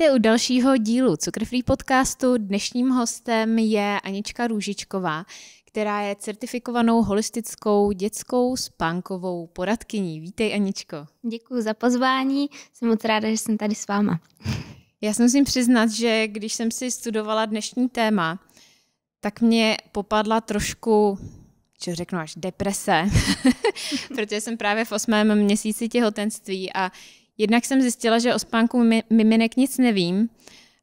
Vítejte u dalšího dílu Cukrfree podcastu. Dnešním hostem je Anička Růžičková, která je certifikovanou holistickou dětskou spánkovou poradkyní. Vítej Aničko. Děkuji za pozvání, jsem moc ráda, že jsem tady s váma. Já se musím přiznat, že když jsem si studovala dnešní téma, tak mě popadla trošku co řeknu až deprese, protože jsem právě v osmém měsíci těhotenství a Jednak jsem zjistila, že o spánku miminek nic nevím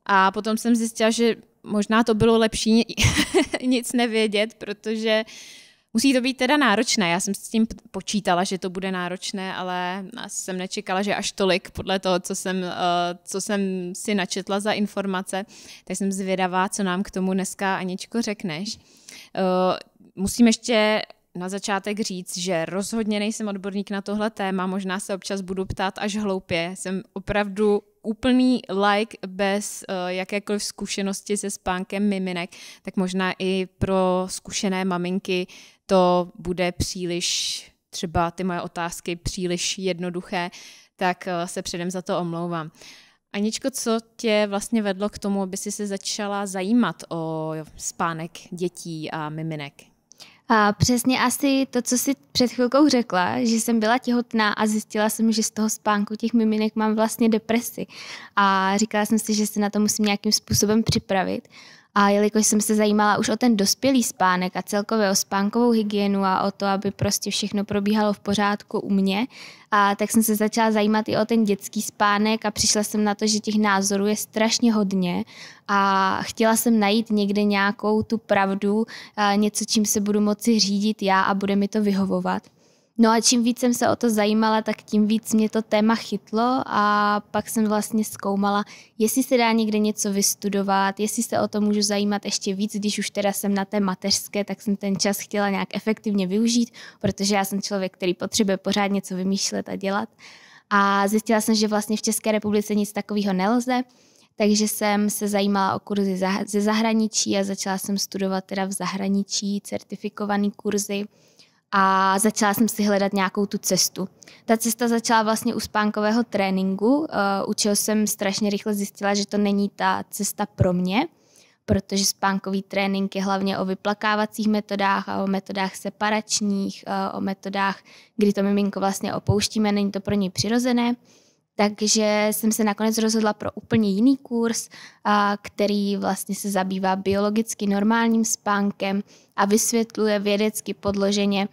a potom jsem zjistila, že možná to bylo lepší nic nevědět, protože musí to být teda náročné. Já jsem s tím počítala, že to bude náročné, ale jsem nečekala, že až tolik podle toho, co jsem, eh, co jsem si načetla za informace. Tak jsem zvědavá, co nám k tomu dneska Aničko řekneš. Eh, musím ještě na začátek říct, že rozhodně nejsem odborník na tohle téma, možná se občas budu ptát až hloupě. Jsem opravdu úplný like bez uh, jakékoliv zkušenosti se spánkem miminek, tak možná i pro zkušené maminky to bude příliš, třeba ty moje otázky příliš jednoduché, tak uh, se předem za to omlouvám. Aničko, co tě vlastně vedlo k tomu, aby jsi se začala zajímat o spánek dětí a miminek? A přesně asi to, co jsi před chvilkou řekla, že jsem byla těhotná a zjistila jsem, že z toho spánku těch miminek mám vlastně depresi. A říkala jsem si, že se na to musím nějakým způsobem připravit. A jelikož jsem se zajímala už o ten dospělý spánek a celkově o spánkovou hygienu a o to, aby prostě všechno probíhalo v pořádku u mě, a tak jsem se začala zajímat i o ten dětský spánek a přišla jsem na to, že těch názorů je strašně hodně a chtěla jsem najít někde nějakou tu pravdu, něco, čím se budu moci řídit já a bude mi to vyhovovat. No a čím víc jsem se o to zajímala, tak tím víc mě to téma chytlo a pak jsem vlastně zkoumala, jestli se dá někde něco vystudovat, jestli se o to můžu zajímat ještě víc, když už teda jsem na té mateřské, tak jsem ten čas chtěla nějak efektivně využít, protože já jsem člověk, který potřebuje pořád něco vymýšlet a dělat. A zjistila jsem, že vlastně v České republice nic takového nelze, takže jsem se zajímala o kurzy ze zahraničí a začala jsem studovat teda v zahraničí certifikovaný kurzy a začala jsem si hledat nějakou tu cestu. Ta cesta začala vlastně u spánkového tréninku, u čeho jsem strašně rychle zjistila, že to není ta cesta pro mě, protože spánkový trénink je hlavně o vyplakávacích metodách a o metodách separačních, eh, o metodách, kdy to miminko vlastně opouštíme, není to pro něj přirozené. Takže jsem se nakonec rozhodla pro úplně jiný kurz, který vlastně se zabývá biologicky normálním spánkem a vysvětluje vědecky podloženě,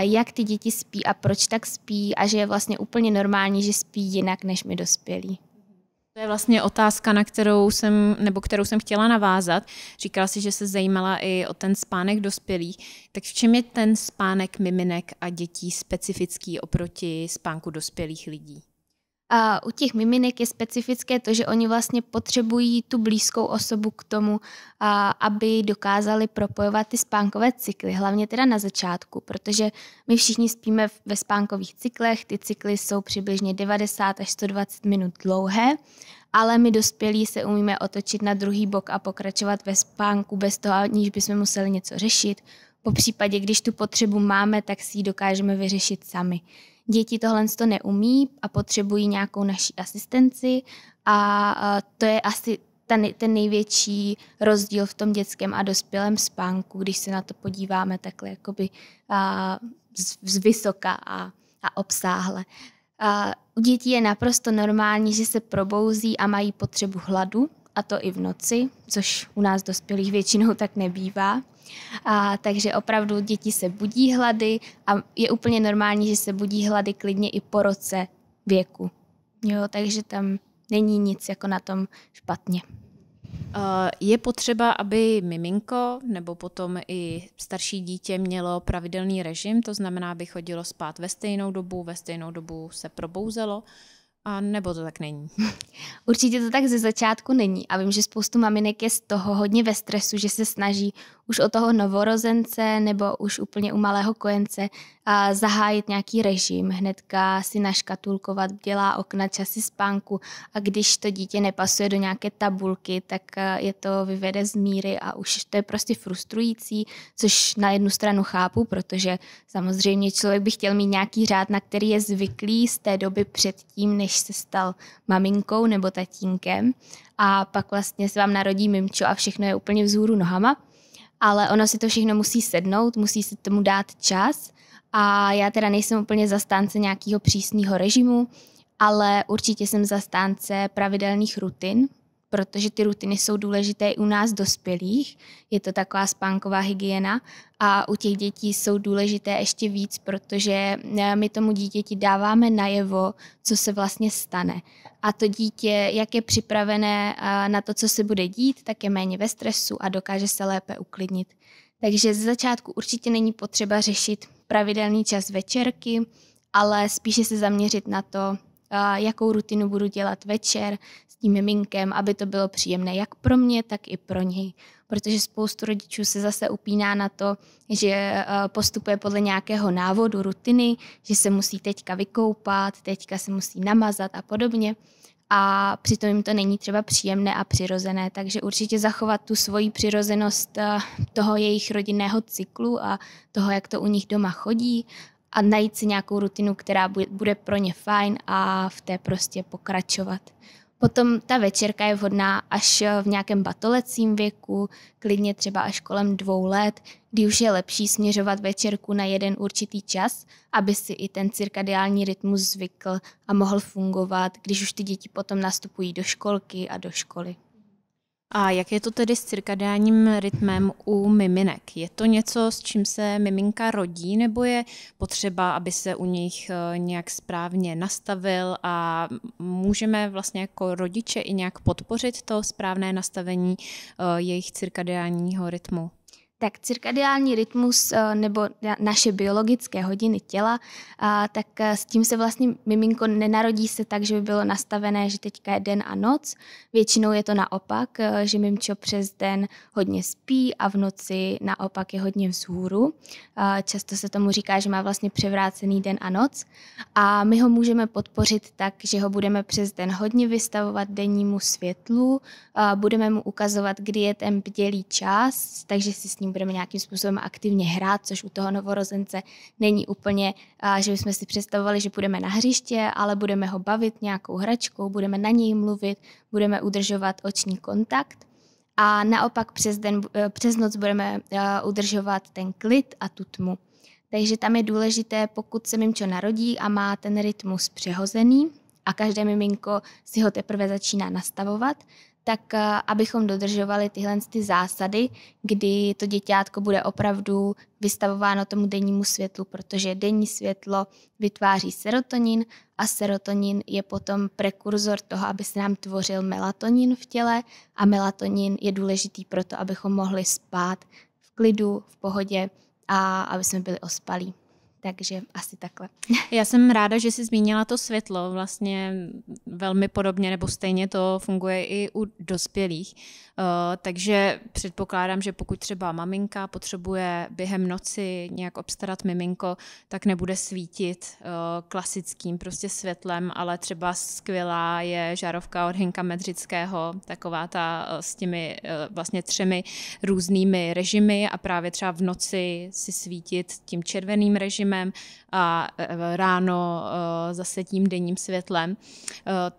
jak ty děti spí a proč tak spí a že je vlastně úplně normální, že spí jinak než my dospělí. To je vlastně otázka, na kterou jsem, nebo kterou jsem chtěla navázat. Říkala si, že se zajímala i o ten spánek dospělých. Tak v čem je ten spánek miminek a dětí specifický oproti spánku dospělých lidí? A u těch miminek je specifické to, že oni vlastně potřebují tu blízkou osobu k tomu, a, aby dokázali propojovat ty spánkové cykly, hlavně teda na začátku, protože my všichni spíme ve spánkových cyklech, ty cykly jsou přibližně 90 až 120 minut dlouhé, ale my dospělí se umíme otočit na druhý bok a pokračovat ve spánku bez toho, aniž bychom museli něco řešit. Po případě, když tu potřebu máme, tak si ji dokážeme vyřešit sami děti tohle to neumí a potřebují nějakou naší asistenci a to je asi ten největší rozdíl v tom dětském a dospělém spánku, když se na to podíváme takhle jakoby z, z vysoka a, a obsáhle. A u dětí je naprosto normální, že se probouzí a mají potřebu hladu, a to i v noci, což u nás dospělých většinou tak nebývá. A, takže opravdu děti se budí hlady a je úplně normální, že se budí hlady klidně i po roce věku. Jo, takže tam není nic jako na tom špatně. Je potřeba, aby miminko nebo potom i starší dítě mělo pravidelný režim, to znamená, aby chodilo spát ve stejnou dobu, ve stejnou dobu se probouzelo. A nebo to tak není? Určitě to tak ze začátku není a vím, že spoustu maminek je z toho hodně ve stresu, že se snaží už o toho novorozence nebo už úplně u malého kojence a zahájit nějaký režim, hnedka si naškatulkovat dělá okna, časy spánku a když to dítě nepasuje do nějaké tabulky, tak e, je to vyvede z míry a už to je prostě frustrující, což na jednu stranu chápu, protože samozřejmě člověk by chtěl mít nějaký řád, na který je zvyklý z té doby předtím, než než se stal maminkou nebo tatínkem a pak vlastně se vám narodí mimčo a všechno je úplně vzhůru nohama, ale ono si to všechno musí sednout, musí se tomu dát čas a já teda nejsem úplně zastánce nějakého přísného režimu, ale určitě jsem zastánce pravidelných rutin, protože ty rutiny jsou důležité i u nás dospělých, je to taková spánková hygiena a u těch dětí jsou důležité ještě víc, protože eh, my tomu dítěti dáváme najevo, co se vlastně stane. A to dítě, jak je připravené eh, na to, co se bude dít, tak je méně ve stresu a dokáže se lépe uklidnit. Takže ze začátku určitě není potřeba řešit pravidelný čas večerky, ale spíše se zaměřit na to, eh, jakou rutinu budu dělat večer, tím miminkem, aby to bylo příjemné jak pro mě, tak i pro něj. Protože spoustu rodičů se zase upíná na to, že eh, postupuje podle nějakého návodu, rutiny, že se musí teďka vykoupat, teďka se musí namazat a podobně. A přitom jim to není třeba příjemné a přirozené, takže určitě zachovat tu svoji přirozenost eh, toho jejich rodinného cyklu a toho, jak to u nich doma chodí, a najít si nějakou rutinu, která bude pro ně fajn a v té prostě pokračovat. Potom ta večerka je vhodná až eh, v nějakém batolecím věku, klidně třeba až kolem dvou let, kdy už je lepší směřovat večerku na jeden určitý čas, aby si i ten cirkadiální rytmus zvykl a mohl fungovat, když už ty děti potom nastupují do školky a do školy. A jak je to tedy s cirkadiánním rytmem u miminek? Je to něco, s čím se miminka rodí, nebo je potřeba, aby se u nich eh, nějak správně nastavil a můžeme vlastně jako rodiče i nějak podpořit to správné nastavení eh, jejich cirkadiánního rytmu? Tak cirkadiální rytmus eh, nebo naše biologické hodiny těla, tak eh, s tím se vlastně miminko nenarodí se tak, že by bylo nastavené, že teďka je den a noc. Většinou je to naopak, eh, že mimčo přes den hodně spí a v noci naopak je hodně vzhůru. Často se tomu říká, že má vlastně převrácený den a noc. A my ho můžeme podpořit tak, že ho budeme přes den hodně vystavovat dennímu světlu, budeme mu ukazovat, kdy je ten bdělý čas, takže si s ním budeme nějakým způsobem aktivně hrát, což u toho novorozence není úplně, že bychom si představovali, že budeme na hřiště, ale budeme ho bavit nějakou hračkou, budeme na něj mluvit, budeme udržovat oční kontakt. A naopak přes, den, eh, přes noc budeme eh, udržovat ten klid a tu tmu. Takže tam je důležité, pokud se mimčo narodí a má ten rytmus přehozený a každé miminko si ho teprve začíná nastavovat, tak eh, abychom dodržovali tyhle ty zásady, kdy to děťátko bude opravdu vystavováno tomu dennímu světlu, protože denní světlo vytváří serotonin a serotonin je potom prekurzor toho, aby se nám tvořil melatonin v těle a melatonin je důležitý proto, abychom mohli spát v klidu, v pohodě a aby jsme byli ospalí. Takže asi takhle. Já jsem ráda, že jsi zmínila to světlo. Vlastně velmi podobně nebo stejně to funguje i u dospělých. Uh, takže předpokládám, že pokud třeba maminka potřebuje během noci nějak obstarat miminko, tak nebude svítit uh, klasickým prostě světlem, ale třeba skvělá je žárovka od Hinka Medřického, taková ta uh, s těmi vlastně třemi různými režimy a právě třeba v noci si svítit tím červeným režimem režimem a e, e, ráno e, zase tím denním světlem.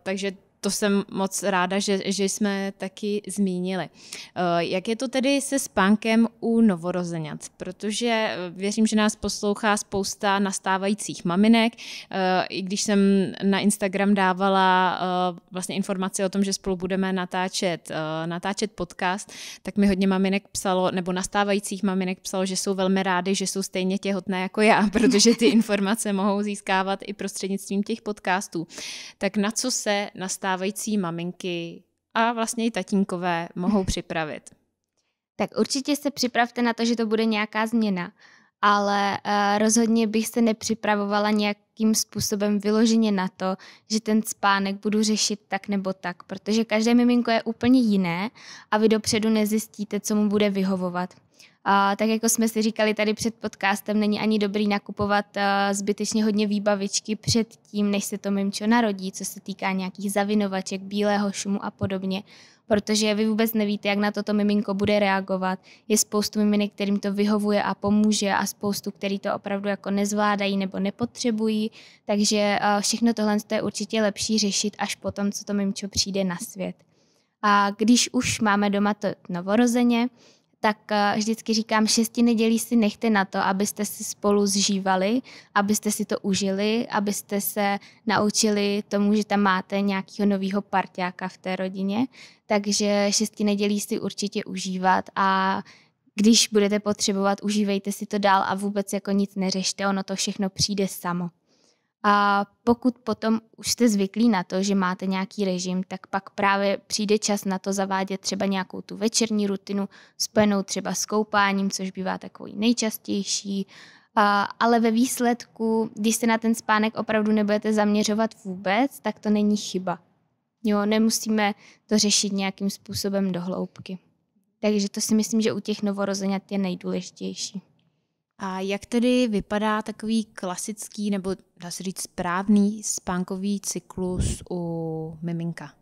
Takže to jsem moc ráda, že, že jsme taky zmínili. Eh, jak je to tedy se spánkem u novorozenat? Protože eh, věřím, že nás poslouchá spousta nastávajících maminek. Eh, I když jsem na Instagram dávala vlastně informaci o tom, že spolu budeme natáčet, natáčet podcast, tak mi hodně maminek psalo, nebo nastávajících maminek psalo, že jsou velmi rády, že jsou stejně těhotné jako já, protože ty informace mohou získávat i prostřednictvím těch podcastů. Tak na co se nastává stávající maminky a vlastně i tatínkové mohou připravit? Tak určitě se připravte na to, že to bude nějaká změna, ale uh, rozhodně bych se nepřipravovala nějakým způsobem vyloženě na to, že ten spánek budu řešit tak nebo tak, protože každé miminko je úplně jiné a vy dopředu nezjistíte, co mu bude vyhovovat. A tak jako jsme si říkali tady před podcastem, není ani dobrý nakupovat eh, zbytečně hodně výbavičky před tím, než se to mimčo narodí, co se týká nějakých zavinovaček, bílého šumu a podobně. Protože vy vůbec nevíte, jak na toto miminko bude reagovat. Je spoustu miminek, kterým to vyhovuje a pomůže a spoustu, který to opravdu jako nezvládají nebo nepotřebují. Takže eh, všechno tohle je určitě lepší řešit až potom, co to mimčo přijde na svět. A když už máme doma to novorozeně, tak eh, vždycky říkám, šesti nedělí si nechte na to, abyste si spolu zžívali, abyste si to užili, abyste se naučili tomu, že tam máte nějakého nového partiáka v té rodině. Takže šesti nedělí si určitě užívat a když budete potřebovat, užívejte si to dál a vůbec jako nic neřešte, ono to všechno přijde samo. A pokud potom už jste zvyklí na to, že máte nějaký režim, tak pak právě přijde čas na to zavádět třeba nějakou tu večerní rutinu, spojenou třeba s koupáním, což bývá takový nejčastější. A, ale ve výsledku, když se na ten spánek opravdu nebudete zaměřovat vůbec, tak to není chyba. Jo, nemusíme to řešit nějakým způsobem dohloubky. Takže to si myslím, že u těch novorozenat je nejdůležitější. A jak tedy vypadá takový klasický nebo dá se říct správný spánkový cyklus u miminka?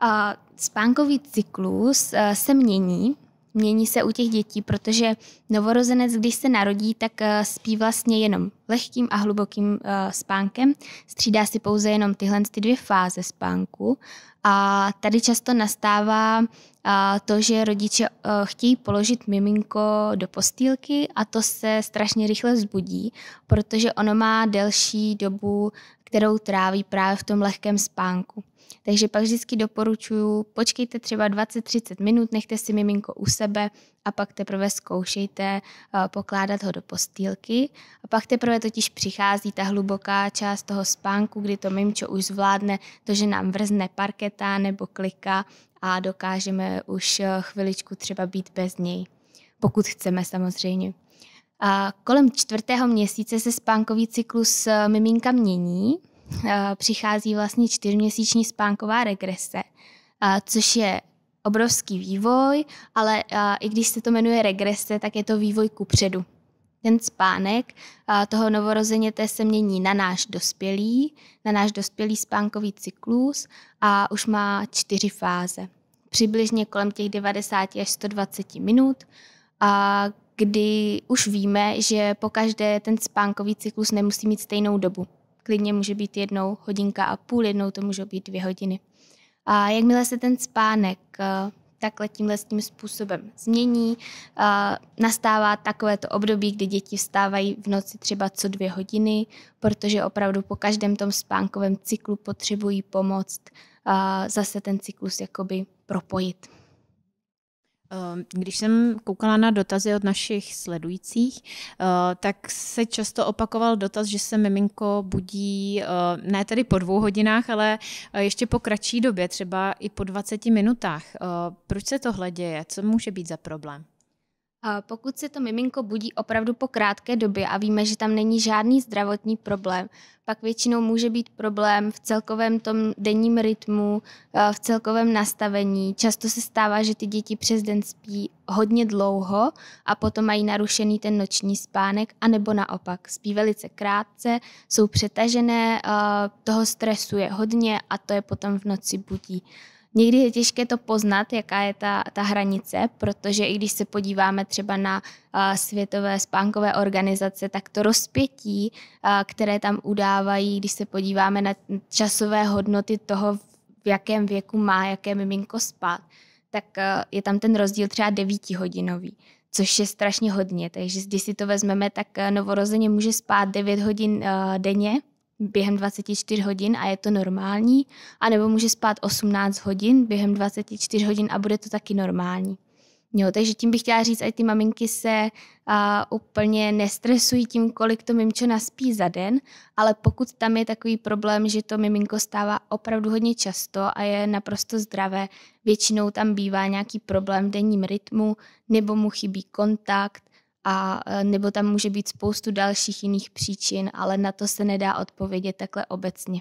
A spánkový cyklus eh, se mění mění se u těch dětí, protože novorozenec, když se narodí, tak eh, spí vlastně jenom lehkým a hlubokým eh, spánkem. Střídá si pouze jenom tyhle ty dvě fáze spánku. A tady často nastává eh, to, že rodiče chtějí položit miminko do postýlky a to se strašně rychle vzbudí, protože ono má delší dobu, kterou tráví právě v tom lehkém spánku. Takže pak vždycky doporučuju, počkejte třeba 20-30 minut, nechte si miminko u sebe a pak teprve zkoušejte eh, pokládat ho do postýlky. A pak teprve totiž přichází ta hluboká část toho spánku, kdy to mimčo už zvládne to, že nám vrzne parketa nebo klika a dokážeme už eh, chviličku třeba být bez něj, pokud chceme samozřejmě. A kolem čtvrtého měsíce se spánkový cyklus eh, miminka mění Eh, přichází vlastně čtyřměsíční spánková regrese, eh, což je obrovský vývoj, ale eh, i když se to jmenuje regrese, tak je to vývoj ku předu. Ten spánek toho novorozeněte se mění na náš dospělý, na náš dospělý spánkový cyklus a už má čtyři fáze. Přibližně kolem těch 90 až 120 minut, a kdy už víme, že po každé ten spánkový cyklus nemusí mít stejnou dobu klidně může být jednou hodinka a půl, jednou to můžou být dvě hodiny. A jakmile se ten spánek eh, takhle tímhle s tím způsobem změní. Eh, nastává takovéto období, kdy děti vstávají v noci třeba co dvě hodiny, protože opravdu po každém tom spánkovém cyklu potřebují pomoc eh, zase ten cyklus jakoby propojit. Eh, když jsem koukala na dotazy od našich sledujících, eh, tak se často opakoval dotaz, že se miminko budí eh, ne tedy po dvou hodinách, ale ještě po kratší době, třeba i po 20 minutách. Proč se tohle děje? Co může být za problém? Pokud se to miminko budí opravdu po krátké době a víme, že tam není žádný zdravotní problém, pak většinou může být problém v celkovém tom denním rytmu, eh, v celkovém nastavení. Často se stává, že ty děti přes den spí hodně dlouho a potom mají narušený ten noční spánek, anebo naopak spí velice krátce, jsou přetažené, eh, toho stresu je hodně a to je potom v noci budí. Někdy je těžké to poznat, jaká je ta, ta hranice, protože i když se podíváme třeba na světové spánkové organizace, tak to rozpětí, které tam udávají, když se podíváme na časové hodnoty toho, v jakém věku má jaké miminko spát, tak je tam ten rozdíl třeba devítihodinový což je strašně hodně. Takže když si to vezmeme, tak novorozeně může spát 9 hodin denně, během 24 hodin a je to normální, anebo může spát 18 hodin během 24 hodin a bude to taky normální. Jo, takže tím bych chtěla říct, ať ty maminky se a, úplně nestresují tím, kolik to mimčo naspí za den, ale pokud tam je takový problém, že to miminko stává opravdu hodně často a je naprosto zdravé, většinou tam bývá nějaký problém v denním rytmu, nebo mu chybí kontakt, a e, nebo tam může být spoustu dalších jiných příčin, ale na to se nedá odpovědět takhle obecně.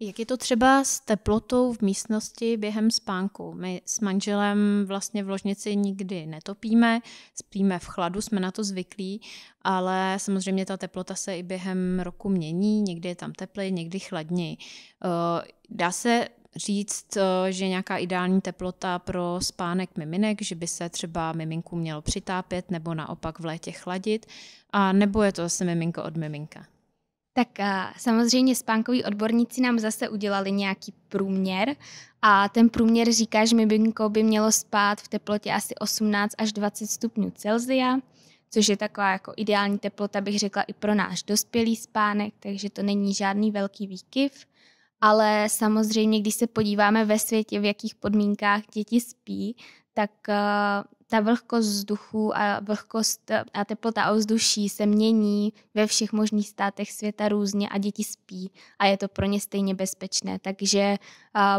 Jak je to třeba s teplotou v místnosti během spánku? My s manželem vlastně v ložnici nikdy netopíme, spíme v chladu, jsme na to zvyklí, ale samozřejmě ta teplota se i během roku mění, někdy je tam teplej, někdy chladněji. E, dá se říct, eh, že nějaká ideální teplota pro spánek miminek, že by se třeba miminku mělo přitápět nebo naopak v létě chladit, a nebo je to zase miminko od miminka? Tak a, eh, samozřejmě spánkoví odborníci nám zase udělali nějaký průměr a ten průměr říká, že miminko by mělo spát v teplotě asi 18 až 20 stupňů Celzia, což je taková jako ideální teplota, bych řekla, i pro náš dospělý spánek, takže to není žádný velký výkyv ale samozřejmě, když se podíváme ve světě, v jakých podmínkách děti spí, tak eh, ta vlhkost vzduchu a vlhkost a teplota ovzduší se mění ve všech možných státech světa různě a děti spí a je to pro ně stejně bezpečné. Takže eh,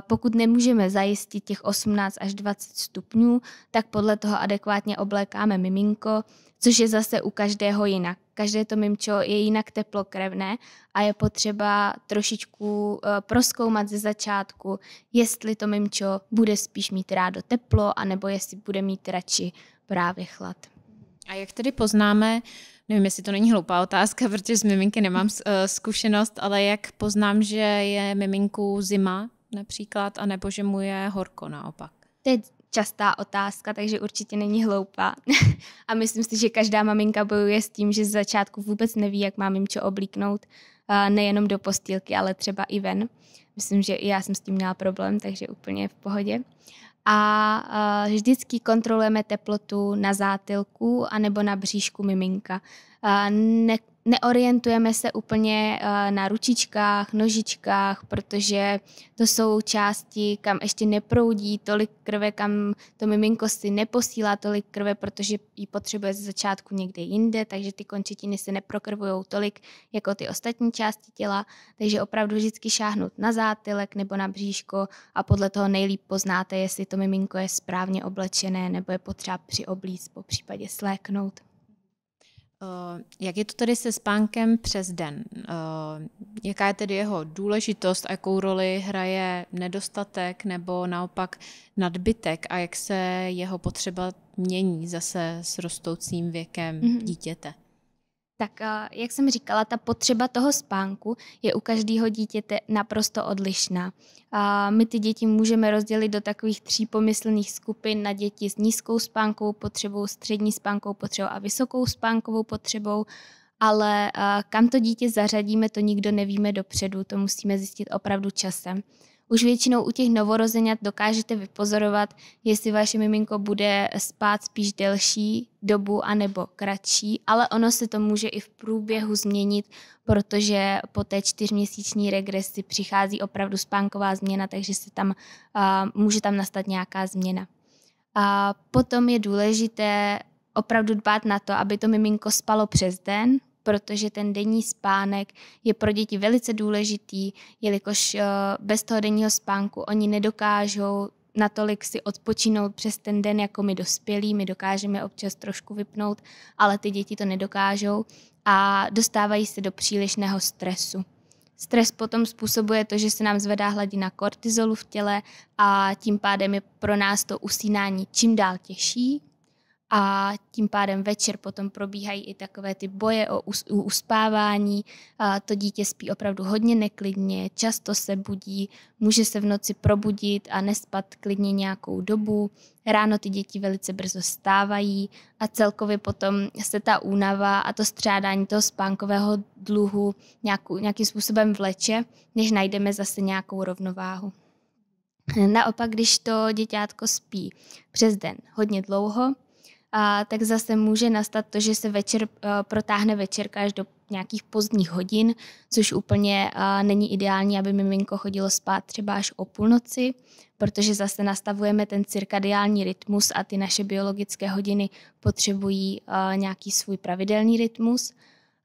pokud nemůžeme zajistit těch 18 až 20 stupňů, tak podle toho adekvátně oblékáme miminko, což je zase u každého jinak. Každé to mimčo je jinak teplokrevné a je potřeba trošičku eh, proskoumat ze začátku, jestli to mimčo bude spíš mít rádo teplo, anebo jestli bude mít radši právě chlad. A jak tedy poznáme, nevím, jestli to není hloupá otázka, protože s miminky nemám eh, zkušenost, ale jak poznám, že je miminku zima například, anebo že mu je horko naopak? To je častá otázka, takže určitě není hloupá. a myslím si, že každá maminka bojuje s tím, že z začátku vůbec neví, jak má mimčo oblíknout, nejenom do postýlky, ale třeba i ven. Myslím, že i já jsem s tím měla problém, takže úplně v pohodě. A vždycky kontrolujeme teplotu na zátilku anebo na bříšku miminka. Ne, neorientujeme se úplně eh, na ručičkách, nožičkách, protože to jsou části, kam ještě neproudí tolik krve, kam to miminko si neposílá tolik krve, protože ji potřebuje ze začátku někde jinde, takže ty končetiny se neprokrvují tolik jako ty ostatní části těla, takže opravdu vždycky šáhnout na zátylek nebo na bříško a podle toho nejlíp poznáte, jestli to miminko je správně oblečené nebo je potřeba přioblíct, po případě sléknout. Eh, jak je to tedy se spánkem přes den? Eh, jaká je tedy jeho důležitost a jakou roli hraje nedostatek nebo naopak nadbytek a jak se jeho potřeba mění zase s rostoucím věkem mm-hmm. dítěte? Tak eh, jak jsem říkala, ta potřeba toho spánku je u každého dítěte naprosto odlišná. A my ty děti můžeme rozdělit do takových tří pomyslných skupin na děti s nízkou spánkovou potřebou, střední spánkovou potřebou a vysokou spánkovou potřebou ale eh, kam to dítě zařadíme, to nikdo nevíme dopředu, to musíme zjistit opravdu časem. Už většinou u těch novorozenat dokážete vypozorovat, jestli vaše miminko bude spát spíš delší dobu anebo kratší, ale ono se to může i v průběhu změnit, protože po té čtyřměsíční regresi přichází opravdu spánková změna, takže se tam, může tam nastat nějaká změna. A potom je důležité opravdu dbát na to, aby to miminko spalo přes den, protože ten denní spánek je pro děti velice důležitý, jelikož eh, bez toho denního spánku oni nedokážou natolik si odpočinout přes ten den, jako my dospělí, my dokážeme občas trošku vypnout, ale ty děti to nedokážou a dostávají se do přílišného stresu. Stres potom způsobuje to, že se nám zvedá hladina kortizolu v těle a tím pádem je pro nás to usínání čím dál těžší, a tím pádem večer potom probíhají i takové ty boje o uspávání. A to dítě spí opravdu hodně neklidně, často se budí, může se v noci probudit a nespat klidně nějakou dobu. Ráno ty děti velice brzo stávají a celkově potom se ta únava a to střádání toho spánkového dluhu nějakou, nějakým způsobem vleče, než najdeme zase nějakou rovnováhu. Naopak, když to děťátko spí přes den hodně dlouho, a, tak zase může nastat to, že se večer a, eh, protáhne večerka až do nějakých pozdních hodin, což úplně a, eh, není ideální, aby miminko chodilo spát třeba až o půlnoci, protože zase nastavujeme ten cirkadiální rytmus a ty naše biologické hodiny potřebují a, eh, nějaký svůj pravidelný rytmus.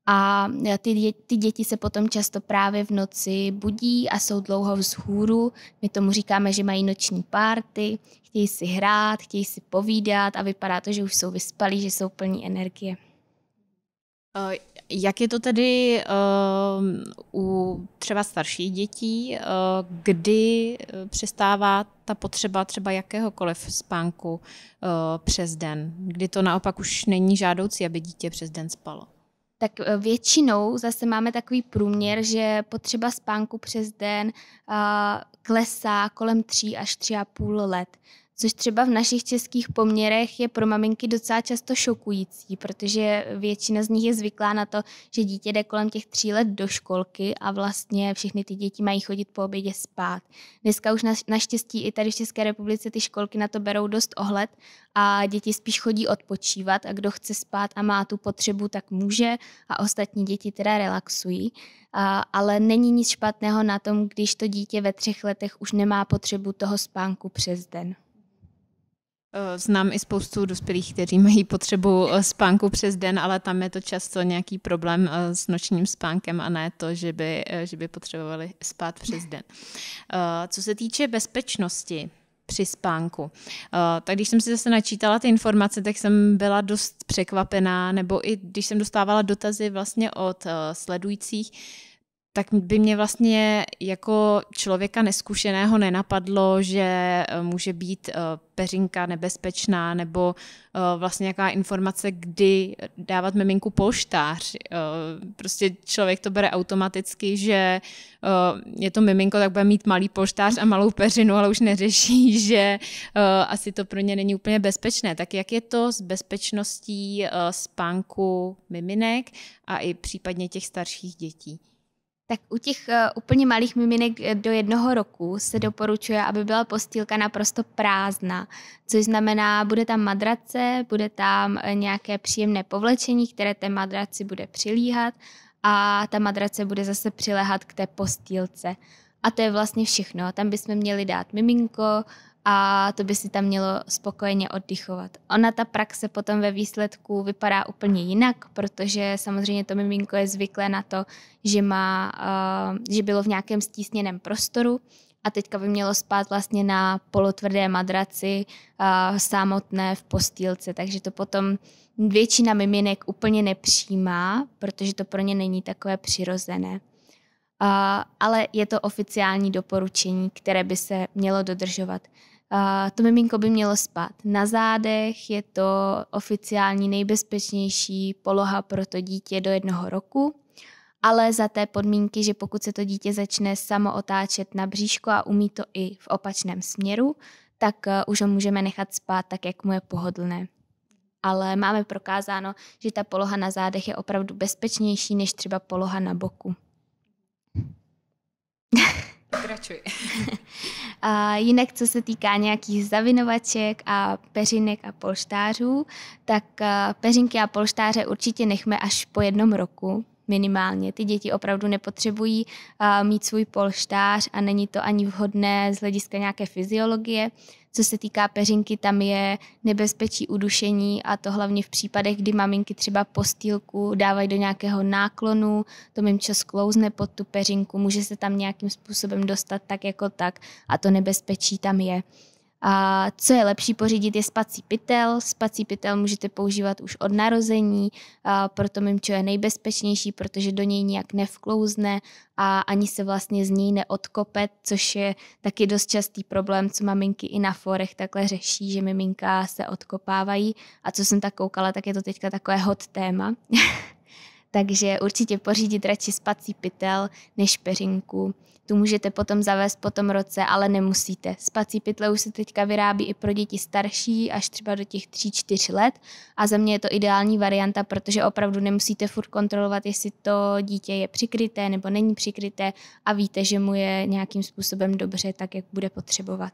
A ty, ty děti se potom často právě v noci budí a jsou dlouho vzhůru. My tomu říkáme, že mají noční párty, chtějí si hrát, chtějí si povídat a vypadá to, že už jsou vyspalí, že jsou plní energie. Jak je to tedy uh, u třeba starších dětí, uh, kdy eh, přestává ta potřeba třeba jakéhokoliv spánku uh, přes den? Kdy to naopak už není žádoucí, aby dítě přes den spalo? Tak eh, většinou zase máme takový průměr, že potřeba spánku přes den klesá kolem 3 až 3,5 let což třeba v našich českých poměrech je pro maminky docela často šokující, protože většina z nich je zvyklá na to, že dítě jde kolem těch tří let do školky a vlastně všechny ty děti mají chodit po obědě spát. Dneska už naštěstí i tady v České republice ty školky na to berou dost ohled a děti spíš chodí odpočívat a kdo chce spát a má tu potřebu, tak může a ostatní děti teda relaxují. A, ale není nic špatného na tom, když to dítě ve třech letech už nemá potřebu toho spánku přes den. Eh, znám i spoustu dospělých, kteří mají potřebu eh, spánku přes den, ale tam je to často nějaký problém eh, s nočním spánkem a ne to, že by, že by potřebovali spát přes den. Co se týče bezpečnosti, při spánku. Tak když jsem si zase načítala ty informace, tak jsem byla dost překvapená, nebo i když jsem dostávala dotazy vlastně od sledujících, tak by mě vlastně jako člověka neskušeného nenapadlo, že eh, může být eh, peřinka nebezpečná nebo eh, vlastně nějaká informace, kdy dávat miminku polštář. Prostě člověk to bere automaticky, že je to miminko, tak bude mít malý polštář a malou peřinu, ale už neřeší, že asi to pro ně není úplně bezpečné. Tak jak je to s bezpečností spánku miminek a i případně těch starších dětí? tak u těch uh, úplně malých miminek eh, do jednoho roku se doporučuje, aby byla postýlka naprosto prázdná, což znamená, bude tam madrace, bude tam eh, nějaké příjemné povlečení, které té madraci bude přilíhat a ta madrace bude zase přilehat k té postýlce. A to je vlastně všechno. Tam bychom měli dát miminko, a to by si tam mělo spokojeně oddychovat. Ona ta praxe potom ve výsledku vypadá úplně jinak, protože samozřejmě to miminko je zvyklé na to, že, má, eh, že bylo v nějakém stísněném prostoru a teďka by mělo spát vlastně na polotvrdé madraci, eh, samotné v postýlce, takže to potom většina miminek úplně nepřijímá, protože to pro ně není takové přirozené. Uh, ale je to oficiální doporučení, které by se mělo dodržovat. Uh, to miminko by mělo spát na zádech, je to oficiální nejbezpečnější poloha pro to dítě do jednoho roku, ale za té podmínky, že pokud se to dítě začne samo otáčet na bříško a umí to i v opačném směru, tak uh, už ho můžeme nechat spát tak, jak mu je pohodlné ale máme prokázáno, že ta poloha na zádech je opravdu bezpečnější než třeba poloha na boku. Pokračuj. a jinak, co se týká nějakých zavinovaček a peřinek a polštářů, tak peřinky a polštáře určitě nechme až po jednom roku minimálně. Ty děti opravdu nepotřebují mít svůj polštář a není to ani vhodné z hlediska nějaké fyziologie. Co se týká peřinky, tam je nebezpečí udušení a to hlavně v případech, kdy maminky třeba postýlku dávají do nějakého náklonu, to mimčo sklouzne pod tu peřinku, může se tam nějakým způsobem dostat tak jako tak a to nebezpečí tam je. A co je lepší pořídit je spací pytel. Spací pytel můžete používat už od narození, a proto mimčo je nejbezpečnější, protože do něj nijak nevklouzne a ani se vlastně z něj neodkope, což je taky dost častý problém, co maminky i na forech takhle řeší, že miminka se odkopávají. A co jsem tak koukala, tak je to teďka takové hot téma. takže určitě pořídit radši spací pytel než peřinku. Tu můžete potom zavést po tom roce, ale nemusíte. Spací pytle už se teďka vyrábí i pro děti starší, až třeba do těch 3-4 let a za mě je to ideální varianta, protože opravdu nemusíte furt kontrolovat, jestli to dítě je přikryté nebo není přikryté a víte, že mu je nějakým způsobem dobře, tak jak bude potřebovat.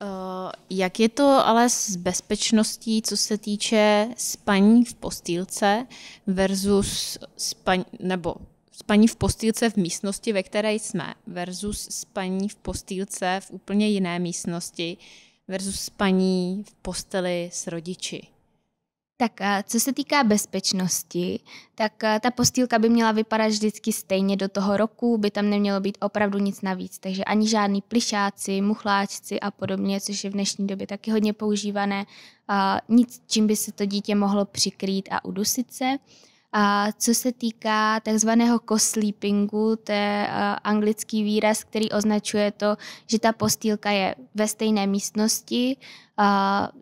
Eh, jak je to ale s bezpečností, co se týče spaní v postýlce versus spaní, nebo spaní v postýlce v místnosti, ve které jsme, versus spaní v postýlce v úplně jiné místnosti, versus spaní v posteli s rodiči? Tak eh, co se týká bezpečnosti, tak eh, ta postýlka by měla vypadat vždycky stejně do toho roku, by tam nemělo být opravdu nic navíc, takže ani žádný plišáci, muchláčci a podobně, což je v dnešní době taky hodně používané, nic, čím by se to dítě mohlo přikrýt a udusit se. A co se týká takzvaného co-sleepingu, to je eh, anglický výraz, který označuje to, že ta postýlka je ve stejné místnosti, eh,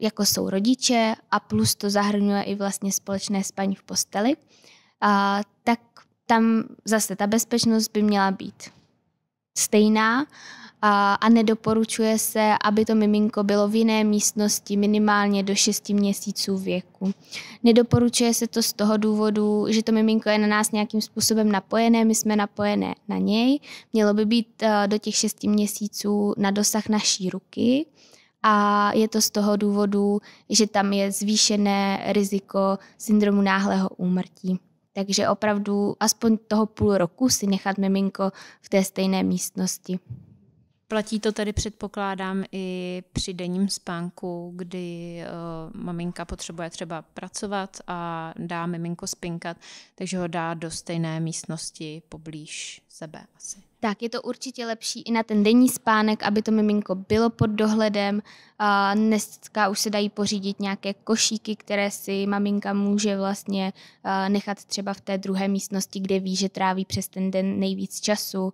jako jsou rodiče a plus to zahrnuje i vlastně společné spaní v posteli, a tak tam zase ta bezpečnost by měla být stejná a, a nedoporučuje se, aby to miminko bylo v jiné místnosti minimálně do 6 měsíců věku. Nedoporučuje se to z toho důvodu, že to miminko je na nás nějakým způsobem napojené, my jsme napojené na něj. Mělo by být eh, do těch 6 měsíců na dosah naší ruky a je to z toho důvodu, že tam je zvýšené riziko syndromu náhlého úmrtí. Takže opravdu aspoň toho půl roku si nechat miminko v té stejné místnosti. Platí to tedy předpokládám i při denním spánku, kdy uh, maminka potřebuje třeba pracovat a dá miminko spinkat, takže ho dá do stejné místnosti poblíž sebe asi. Tak, je to určitě lepší i na ten denní spánek, aby to miminko bylo pod dohledem. dneska už se dají pořídit nějaké košíky, které si maminka může vlastně nechat třeba v té druhé místnosti, kde ví, že tráví přes ten den nejvíc času.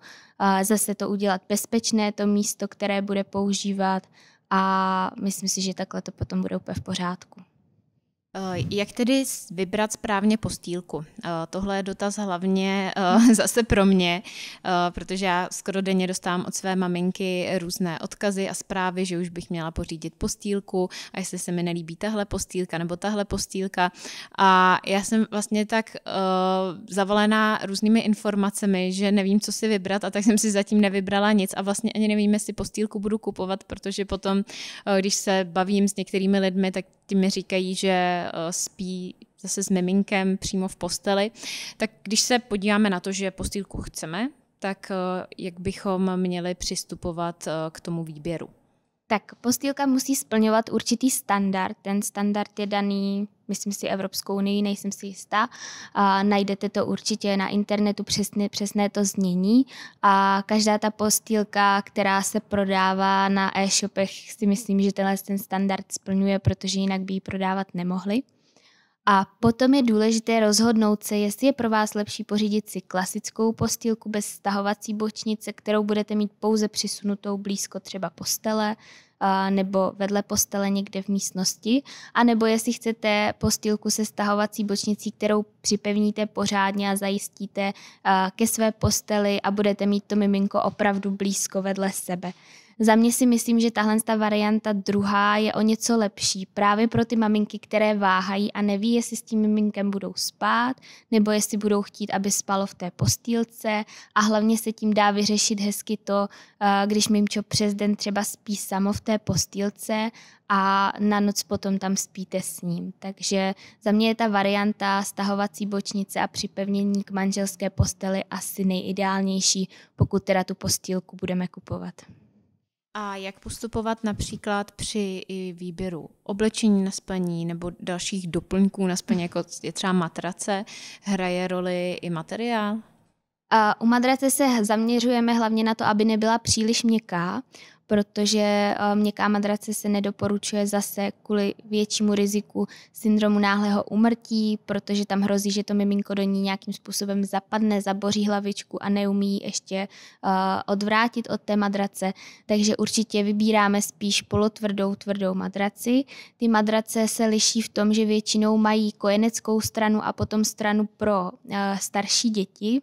zase to udělat bezpečné, to místo, které bude používat a myslím si, že takhle to potom bude úplně v pořádku. Eh, jak tedy vybrat správně postýlku? Eh, tohle je dotaz hlavně eh, zase pro mě, protože já skoro denně dostávám od své maminky různé odkazy a zprávy, že už bych měla pořídit postýlku a jestli se mi nelíbí tahle postýlka nebo tahle postýlka. A já jsem vlastně tak zavalená různými informacemi, že nevím, co si vybrat a tak jsem si zatím nevybrala nic a vlastně ani nevím, jestli postýlku budu kupovat, protože potom, když se bavím s některými lidmi, tak ty mi říkají, že eh, spí zase s miminkem přímo v posteli. Tak když se podíváme na to, že postýlku chceme, tak eh, jak bychom měli přistupovat eh, k tomu výběru? Tak postýlka musí splňovat určitý standard. Ten standard je daný myslím si Evropskou unii, nejsem si jistá. A najdete to určitě na internetu, přesně, přesné to znění. A každá ta postýlka, která se prodává na e-shopech, si myslím, že tenhle ten standard splňuje, protože jinak by ji prodávat nemohli. A potom je důležité rozhodnout se, jestli je pro vás lepší pořídit si klasickou postýlku bez stahovací bočnice, kterou budete mít pouze přisunutou blízko třeba postele, nebo vedle postele někde v místnosti, anebo jestli chcete postýlku se stahovací bočnicí, kterou připevníte pořádně a zajistíte ke své posteli a budete mít to miminko opravdu blízko vedle sebe. Za mě si myslím, že tahle ta varianta druhá je o něco lepší právě pro ty maminky, které váhají a neví, jestli s tím miminkem budou spát, nebo jestli budou chtít, aby spalo v té postýlce a hlavně se tím dá vyřešit hezky to, eh, když mimčo přes den třeba spí samo v té postýlce a na noc potom tam spíte s ním. Takže za mě je ta varianta stahovací bočnice a připevnění k manželské posteli asi nejideálnější, pokud teda tu postýlku budeme kupovat. A jak postupovat například při výběru oblečení na spaní nebo dalších doplňků na spaní, jako je třeba matrace, hraje roli i materiál? U madrace se zaměřujeme hlavně na to, aby nebyla příliš měkká, protože eh, měkká madrace se nedoporučuje zase kvůli většímu riziku syndromu náhlého úmrtí, protože tam hrozí, že to miminko do ní nějakým způsobem zapadne, zaboří hlavičku a neumí ještě eh, odvrátit od té madrace. Takže určitě vybíráme spíš polotvrdou, tvrdou madraci. Ty madrace se liší v tom, že většinou mají kojeneckou stranu a potom stranu pro eh, starší děti.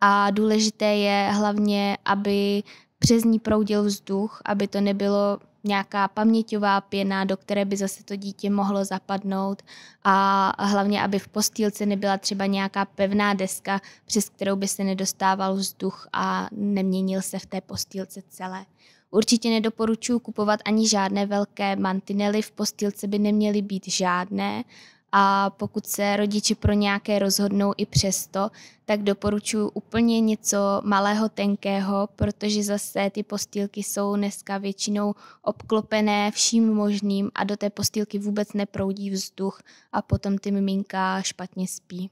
A důležité je hlavně, aby přes ní proudil vzduch, aby to nebylo nějaká paměťová pěna, do které by zase to dítě mohlo zapadnout a hlavně, aby v postýlce nebyla třeba nějaká pevná deska, přes kterou by se nedostával vzduch a neměnil se v té postýlce celé. Určitě nedoporučuji kupovat ani žádné velké mantinely, v postýlce by neměly být žádné a pokud se rodiče pro nějaké rozhodnou i přesto, tak doporučuji úplně něco malého, tenkého, protože zase ty postýlky jsou dneska většinou obklopené vším možným a do té postýlky vůbec neproudí vzduch a potom ty miminka špatně spí.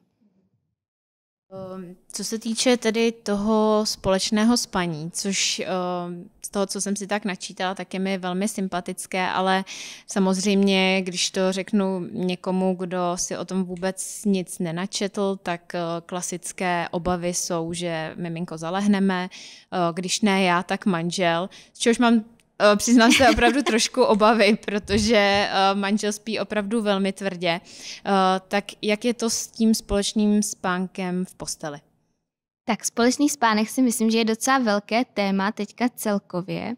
Ehm, co se týče tedy toho společného spaní, což ehm, z toho, co jsem si tak načítala, tak je mi velmi sympatické, ale samozřejmě, když to řeknu někomu, kdo si o tom vůbec nic nenačetl, tak eh, klasické obavy jsou, že miminko zalehneme, eh, když ne já, tak manžel, z čehož mám Eh, přiznám se opravdu trošku obavy, protože eh, manžel spí opravdu velmi tvrdě. Eh, tak jak je to s tím společným spánkem v posteli? Tak společný spánek si myslím, že je docela velké téma teďka celkově.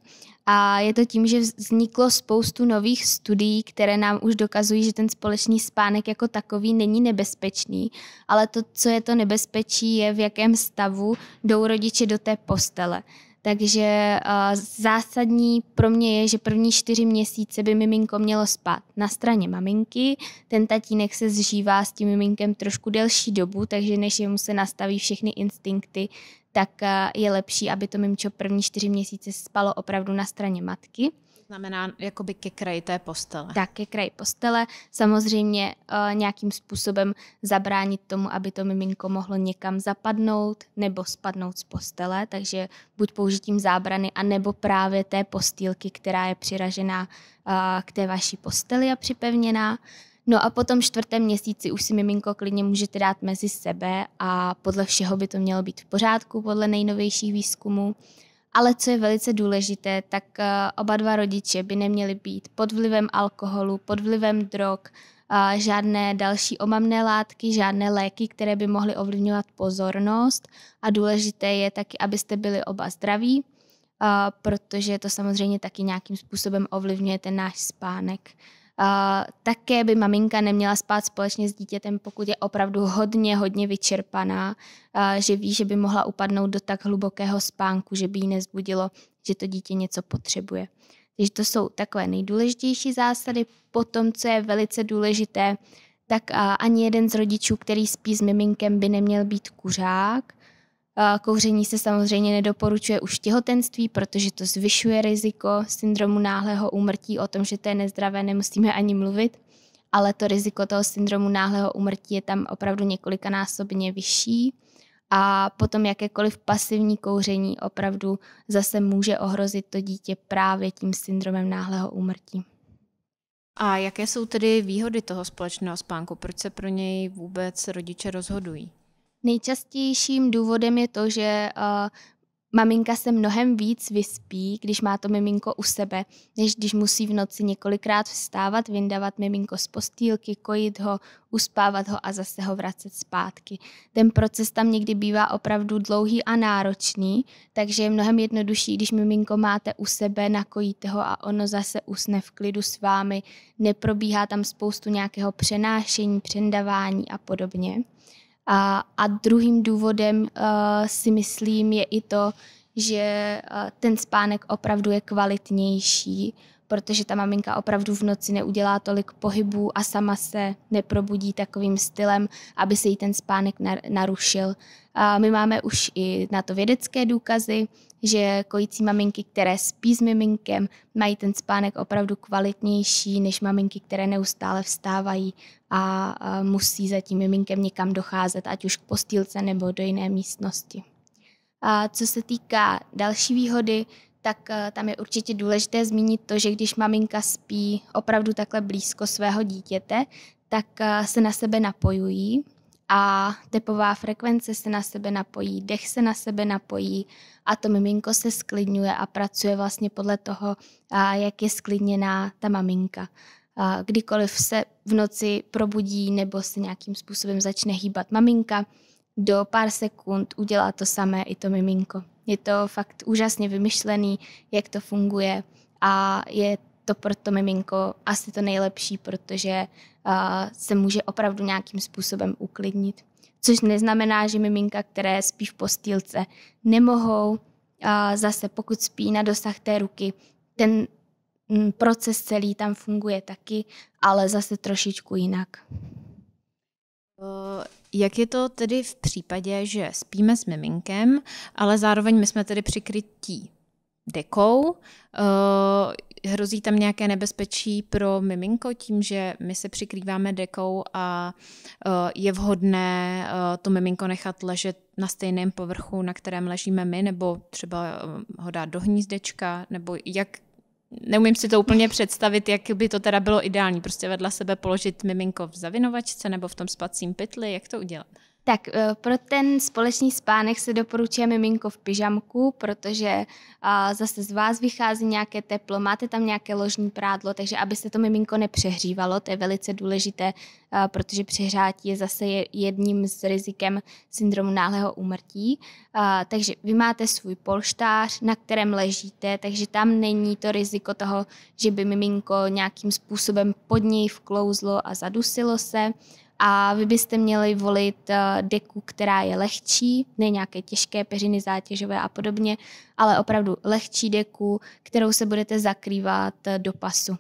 A je to tím, že vzniklo spoustu nových studií, které nám už dokazují, že ten společný spánek jako takový není nebezpečný, ale to, co je to nebezpečí, je v jakém stavu jdou rodiče do té postele. Takže uh, zásadní pro mě je, že první čtyři měsíce by miminko mělo spát na straně maminky, ten tatínek se zžívá s tím miminkem trošku delší dobu, takže než jemu se nastaví všechny instinkty, tak uh, je lepší, aby to mimčo první čtyři měsíce spalo opravdu na straně matky znamená jakoby ke kraji té postele. Tak, ke kraji postele. Samozřejmě e, nějakým způsobem zabránit tomu, aby to miminko mohlo někam zapadnout nebo spadnout z postele, takže buď použitím zábrany, anebo právě té postýlky, která je přiražená e, k té vaší posteli a připevněná. No a potom čtvrtém měsíci už si miminko klidně můžete dát mezi sebe a podle všeho by to mělo být v pořádku, podle nejnovějších výzkumů. Ale co je velice důležité, tak eh, oba dva rodiče by neměli být pod vlivem alkoholu, pod vlivem drog, eh, žádné další omamné látky, žádné léky, které by mohly ovlivňovat pozornost. A důležité je taky, abyste byli oba zdraví, eh, protože to samozřejmě taky nějakým způsobem ovlivňuje ten náš spánek také by maminka neměla spát společně s dítětem, pokud je opravdu hodně, hodně vyčerpaná, že ví, že by mohla upadnout do tak hlubokého spánku, že by ji nezbudilo, že to dítě něco potřebuje. Takže to jsou takové nejdůležitější zásady. Potom, co je velice důležité, tak ani jeden z rodičů, který spí s miminkem, by neměl být kuřák. Kouření se samozřejmě nedoporučuje už těhotenství, protože to zvyšuje riziko syndromu náhlého úmrtí. O tom, že to je nezdravé, nemusíme ani mluvit, ale to riziko toho syndromu náhlého úmrtí je tam opravdu několikanásobně vyšší. A potom jakékoliv pasivní kouření opravdu zase může ohrozit to dítě právě tím syndromem náhlého úmrtí. A jaké jsou tedy výhody toho společného spánku? Proč se pro něj vůbec rodiče rozhodují? Nejčastějším důvodem je to, že uh, maminka se mnohem víc vyspí, když má to miminko u sebe, než když musí v noci několikrát vstávat, vyndávat miminko z postýlky, kojit ho, uspávat ho a zase ho vracet zpátky. Ten proces tam někdy bývá opravdu dlouhý a náročný, takže je mnohem jednodušší, když miminko máte u sebe, nakojíte ho a ono zase usne v klidu s vámi. Neprobíhá tam spoustu nějakého přenášení, přendavání a podobně. A, a druhým důvodem uh, si myslím je i to, že uh, ten spánek opravdu je kvalitnější, protože ta maminka opravdu v noci neudělá tolik pohybů a sama se neprobudí takovým stylem, aby se jí ten spánek narušil. A my máme už i na to vědecké důkazy, že kojící maminky, které spí s miminkem, mají ten spánek opravdu kvalitnější než maminky, které neustále vstávají a musí za tím miminkem někam docházet, ať už k postýlce nebo do jiné místnosti. A co se týká další výhody, tak eh, tam je určitě důležité zmínit to, že když maminka spí opravdu takhle blízko svého dítěte, tak eh, se na sebe napojují a tepová frekvence se na sebe napojí, dech se na sebe napojí a to miminko se sklidňuje a pracuje vlastně podle toho, jak je sklidněná ta maminka. Kdykoliv se v noci probudí nebo se nějakým způsobem začne hýbat maminka, do pár sekund udělá to samé i to miminko. Je to fakt úžasně vymyšlený, jak to funguje a je to pro to miminko asi to nejlepší, protože uh, se může opravdu nějakým způsobem uklidnit. Což neznamená, že miminka, které spí v postýlce, nemohou uh, zase, pokud spí na dosah té ruky, ten mm, proces celý tam funguje taky, ale zase trošičku jinak. Jak je to tedy v případě, že spíme s miminkem, ale zároveň my jsme tedy přikrytí dekou? Eh, hrozí tam nějaké nebezpečí pro miminko tím, že my se přikrýváme dekou a eh, je vhodné eh, to miminko nechat ležet na stejném povrchu, na kterém ležíme my, nebo třeba ho dát do hnízdečka, nebo jak neumím si to úplně představit, jak by to teda bylo ideální. Prostě vedle sebe položit miminko v zavinovačce nebo v tom spacím pytli, jak to udělat? Tak eh, pro ten společný spánek se doporučuje miminko v pyžamku, protože zase z vás vychází nějaké teplo, máte tam nějaké ložní prádlo, takže aby se to miminko nepřehřívalo, to je velice důležité, protože přehřátí je zase jedním z rizikem syndromu náhlého úmrtí. Takže vy máte svůj polštář, na kterém ležíte, takže tam není to riziko toho, že by miminko nějakým způsobem pod něj vklouzlo a zadusilo se a vy byste měli volit eh, deku, která je lehčí, ne nějaké těžké peřiny zátěžové a podobně, ale opravdu lehčí deku, kterou se budete zakrývat eh, do pasu.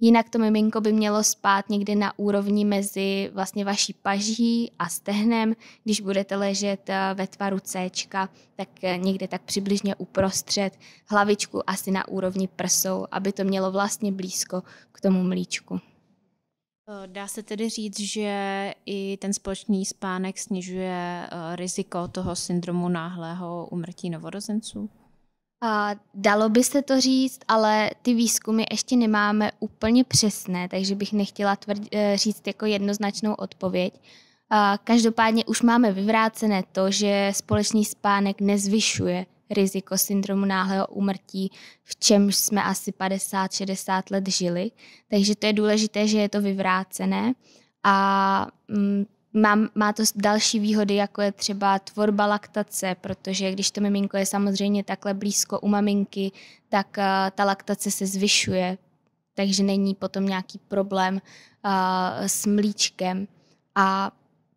Jinak to miminko by mělo spát někde na úrovni mezi vlastně vaší paží a stehnem. Když budete ležet eh, ve tvaru C, tak někde tak přibližně uprostřed hlavičku asi na úrovni prsou, aby to mělo vlastně blízko k tomu mlíčku. Eh, dá se tedy říct, že i ten společný spánek snižuje eh, riziko toho syndromu náhlého umrtí novorozenců? A dalo by se to říct, ale ty výzkumy ještě nemáme úplně přesné, takže bych nechtěla tvrd, eh, říct jako jednoznačnou odpověď. A každopádně už máme vyvrácené to, že společný spánek nezvyšuje riziko syndromu náhlého úmrtí, v čemž jsme asi 50-60 let žili. Takže to je důležité, že je to vyvrácené a mm, má, má to další výhody, jako je třeba tvorba laktace, protože když to miminko je samozřejmě takhle blízko u maminky, tak eh, ta laktace se zvyšuje, takže není potom nějaký problém uh, s mlíčkem. A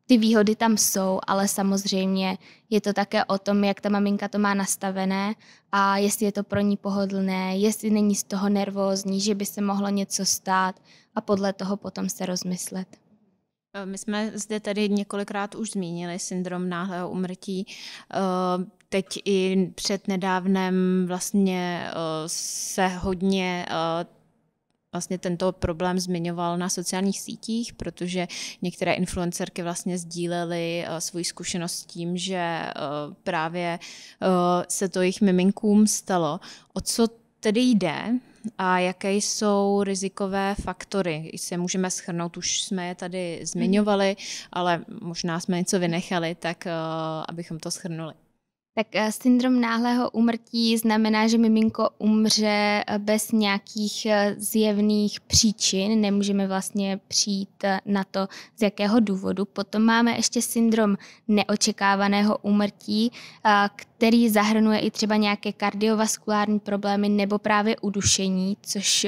ty výhody tam jsou, ale samozřejmě je to také o tom, jak ta maminka to má nastavené a jestli je to pro ní pohodlné, jestli není z toho nervózní, že by se mohlo něco stát a podle toho potom se rozmyslet. Eh, my jsme zde tady několikrát už zmínili syndrom náhlého umrtí. Eh, teď i před nedávnem vlastně eh, se hodně vlastně tento problém zmiňoval na sociálních sítích, protože některé influencerky vlastně sdílely eh, svůj zkušenost s tím, že eh, právě eh, se to jejich miminkům stalo. O co tedy jde a jaké jsou rizikové faktory? Se můžeme schrnout, už jsme je tady mhm. zmiňovali, ale možná jsme něco vynechali, tak abychom to schrnuli. Tak eh, syndrom náhlého úmrtí znamená, že miminko umře eh, bez nějakých eh, zjevných příčin, nemůžeme vlastně přijít na to, z jakého důvodu. Potom máme ještě syndrom neočekávaného úmrtí, který zahrnuje i třeba nějaké kardiovaskulární problémy nebo právě udušení, což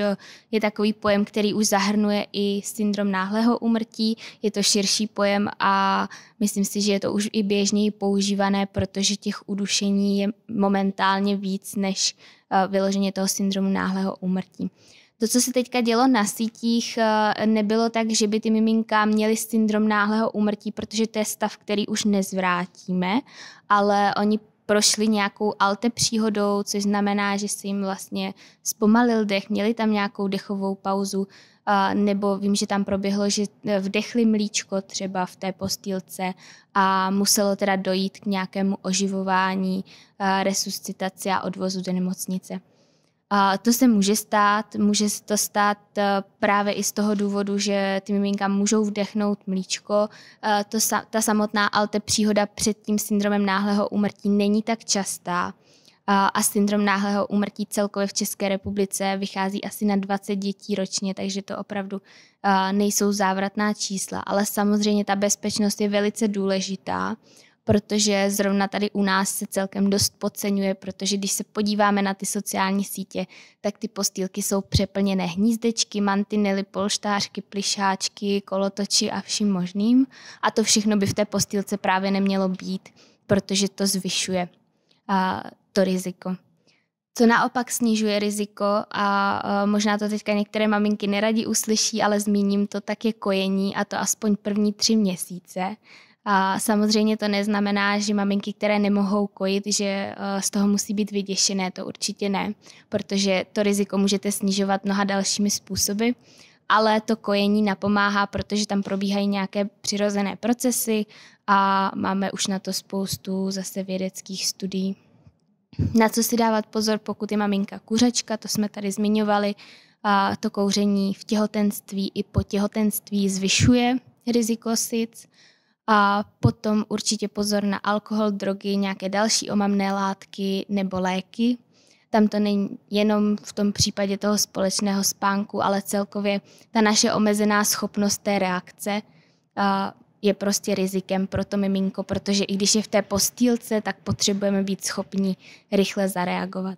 je takový pojem, který už zahrnuje i syndrom náhlého úmrtí. Je to širší pojem a Myslím si, že je to už i běžněji používané, protože těch udušení je momentálně víc než eh, vyloženě toho syndromu náhlého úmrtí. To, co se teďka dělo na sítích, eh, nebylo tak, že by ty miminka měly syndrom náhlého úmrtí, protože to je stav, který už nezvrátíme, ale oni prošli nějakou alte příhodou, což znamená, že se jim vlastně zpomalil dech, měli tam nějakou dechovou pauzu, a nebo vím, že tam proběhlo, že e, vdechli mlíčko třeba v té postýlce a muselo teda dojít k nějakému oživování, a e, resuscitaci a odvozu do nemocnice. A to se může stát, může se to stát e, právě i z toho důvodu, že ty miminka můžou vdechnout mlíčko. To, ta samotná ale ta příhoda před tím syndromem náhlého úmrtí není tak častá a syndrom náhlého úmrtí celkově v České republice vychází asi na 20 dětí ročně, takže to opravdu nejsou závratná čísla. Ale samozřejmě ta bezpečnost je velice důležitá, protože zrovna tady u nás se celkem dost podceňuje, protože když se podíváme na ty sociální sítě, tak ty postýlky jsou přeplněné hnízdečky, mantinely, polštářky, plišáčky, kolotoči a vším možným. A to všechno by v té postýlce právě nemělo být, protože to zvyšuje to riziko. Co naopak snižuje riziko a e, možná to teďka některé maminky neradi uslyší, ale zmíním to, tak je kojení a to aspoň první tři měsíce. A samozřejmě to neznamená, že maminky, které nemohou kojit, že e, z toho musí být vyděšené, to určitě ne, protože to riziko můžete snižovat mnoha dalšími způsoby, ale to kojení napomáhá, protože tam probíhají nějaké přirozené procesy a máme už na to spoustu zase vědeckých studií. Na co si dávat pozor, pokud je maminka kuřačka, to jsme tady zmiňovali, a to kouření v těhotenství i po těhotenství zvyšuje riziko SIC. A potom určitě pozor na alkohol, drogy, nějaké další omamné látky nebo léky. Tam to není jenom v tom případě toho společného spánku, ale celkově ta naše omezená schopnost té reakce. A je prostě rizikem pro to miminko, protože i když je v té postýlce, tak potřebujeme být schopni rychle zareagovat.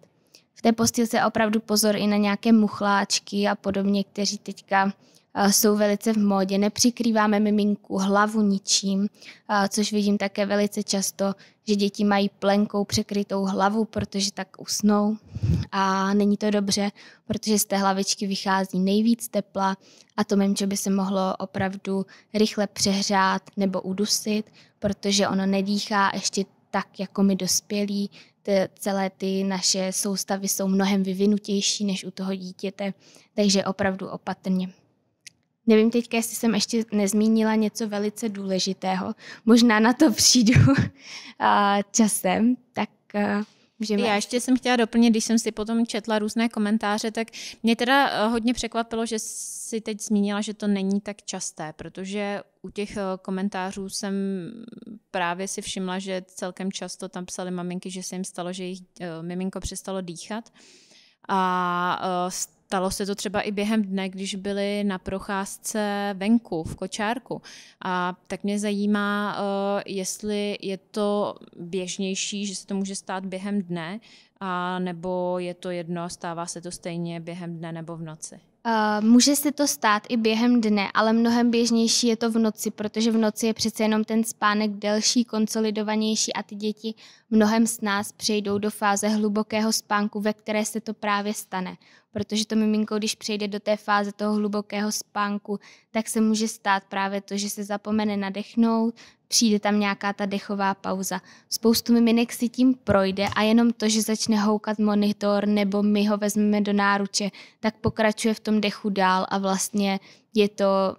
V té postýlce opravdu pozor i na nějaké muchláčky a podobně, kteří teďka jsou velice v módě. Nepřikrýváme miminku hlavu ničím, což vidím také velice často, že děti mají plenkou překrytou hlavu, protože tak usnou a není to dobře, protože z té hlavičky vychází nejvíc tepla a to memče by se mohlo opravdu rychle přehřát nebo udusit, protože ono nedýchá ještě tak, jako my dospělí, ty, celé ty naše soustavy jsou mnohem vyvinutější než u toho dítěte, takže opravdu opatrně. Nevím teďka, jestli jsem ještě nezmínila něco velice důležitého. Možná na to přijdu eh, časem, tak eh, Můžeme. Já ještě jsem chtěla doplnit, když jsem si potom četla různé komentáře, tak mě teda eh, hodně překvapilo, že si teď zmínila, že to není tak časté, protože u těch komentářů jsem právě si všimla, že celkem často tam psali maminky, že se jim stalo, že jejich miminko přestalo dýchat. A Stalo se to třeba i během dne, když byli na procházce venku v kočárku. A tak mě zajímá, eh, jestli je to běžnější, že se to může stát během dne, a nebo je to jedno, stává se to stejně během dne nebo v noci. Eh, může se to stát i během dne, ale mnohem běžnější je to v noci, protože v noci je přece jenom ten spánek delší, konsolidovanější a ty děti mnohem z nás přejdou do fáze hlubokého spánku, ve které se to právě stane. Protože to miminko, když přejde do té fáze toho hlubokého spánku, tak se může stát právě to, že se zapomene nadechnout, Přijde tam nějaká ta dechová pauza. Spoustu miminek si tím projde a jenom to, že začne houkat monitor nebo my ho vezmeme do náruče, tak pokračuje v tom dechu dál a vlastně je to,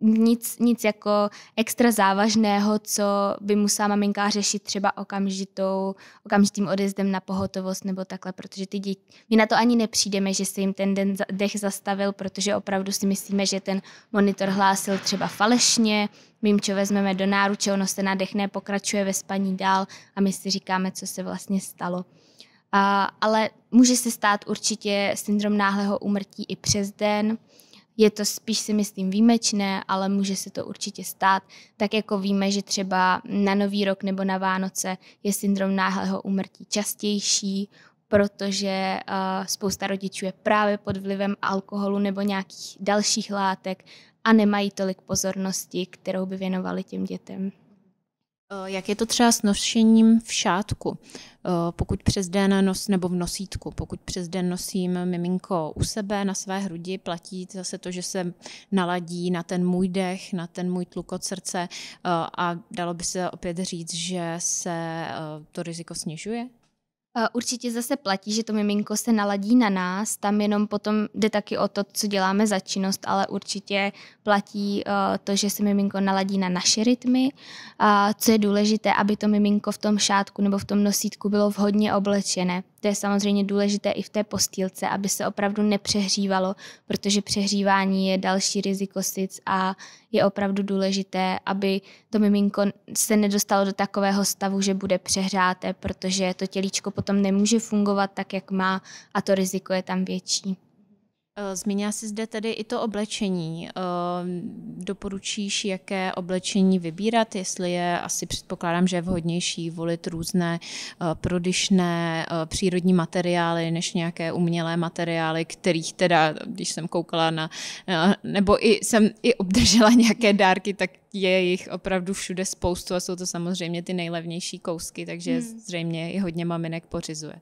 nic, nic jako extra závažného, co by musela maminka řešit třeba okamžitou, okamžitým odezdem na pohotovost nebo takhle, protože ty děti, my na to ani nepřijdeme, že se jim ten den dech zastavil, protože opravdu si myslíme, že ten monitor hlásil třeba falešně, my jim vezmeme do náruče, ono se nadechne, pokračuje ve spaní dál a my si říkáme, co se vlastně stalo. A, ale může se stát určitě syndrom náhlého úmrtí i přes den, je to spíš si myslím výjimečné, ale může se to určitě stát. Tak jako víme, že třeba na Nový rok nebo na Vánoce je syndrom náhlého úmrtí častější, protože uh, spousta rodičů je právě pod vlivem alkoholu nebo nějakých dalších látek a nemají tolik pozornosti, kterou by věnovali těm dětem. Eh, jak je to třeba s nošením v šátku, eh, pokud přes den nos nebo v nosítku, pokud přes den nosím miminko u sebe na své hrudi, platí zase to, že se naladí na ten můj dech, na ten můj tlukot srdce eh, a dalo by se opět říct, že se to riziko snižuje? Určitě zase platí, že to miminko se naladí na nás, tam jenom potom jde taky o to, co děláme za činnost, ale určitě platí eh, to, že se miminko naladí na naše rytmy, co je důležité, aby to miminko v tom šátku nebo v tom nosítku bylo vhodně oblečené. To je samozřejmě důležité i v té postýlce, aby se opravdu nepřehřívalo, protože přehřívání je další riziko sic a je opravdu důležité, aby to miminko se nedostalo do takového stavu, že bude přehřáté, protože to tělíčko potom nemůže fungovat tak, jak má a to riziko je tam větší. Eh, Zmínila jsi zde tedy i to oblečení. Eh, doporučíš, jaké oblečení vybírat, jestli je, asi předpokládám, že je vhodnější volit různé eh, prodyšné přírodní materiály, než nějaké umělé materiály, kterých teda, když jsem koukala na, nebo i jsem i obdržela nějaké dárky, tak je jich opravdu všude spoustu a jsou to samozřejmě ty nejlevnější kousky, takže hmm. zřejmě i hodně maminek pořizuje.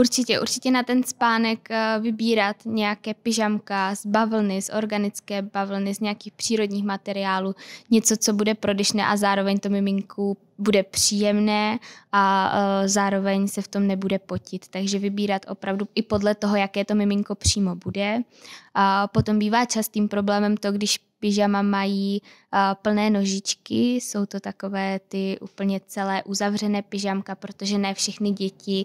Určitě, určitě na ten spánek eh, vybírat nějaké pyžamka z bavlny, z organické bavlny, z nějakých přírodních materiálů, něco, co bude prodyšné a zároveň to miminku bude příjemné a eh, zároveň se v tom nebude potit. Takže vybírat opravdu i podle toho, jaké to miminko přímo bude. A potom bývá častým problémem to, když pyžama mají plné nožičky, jsou to takové ty úplně celé uzavřené pyžamka, protože ne všechny děti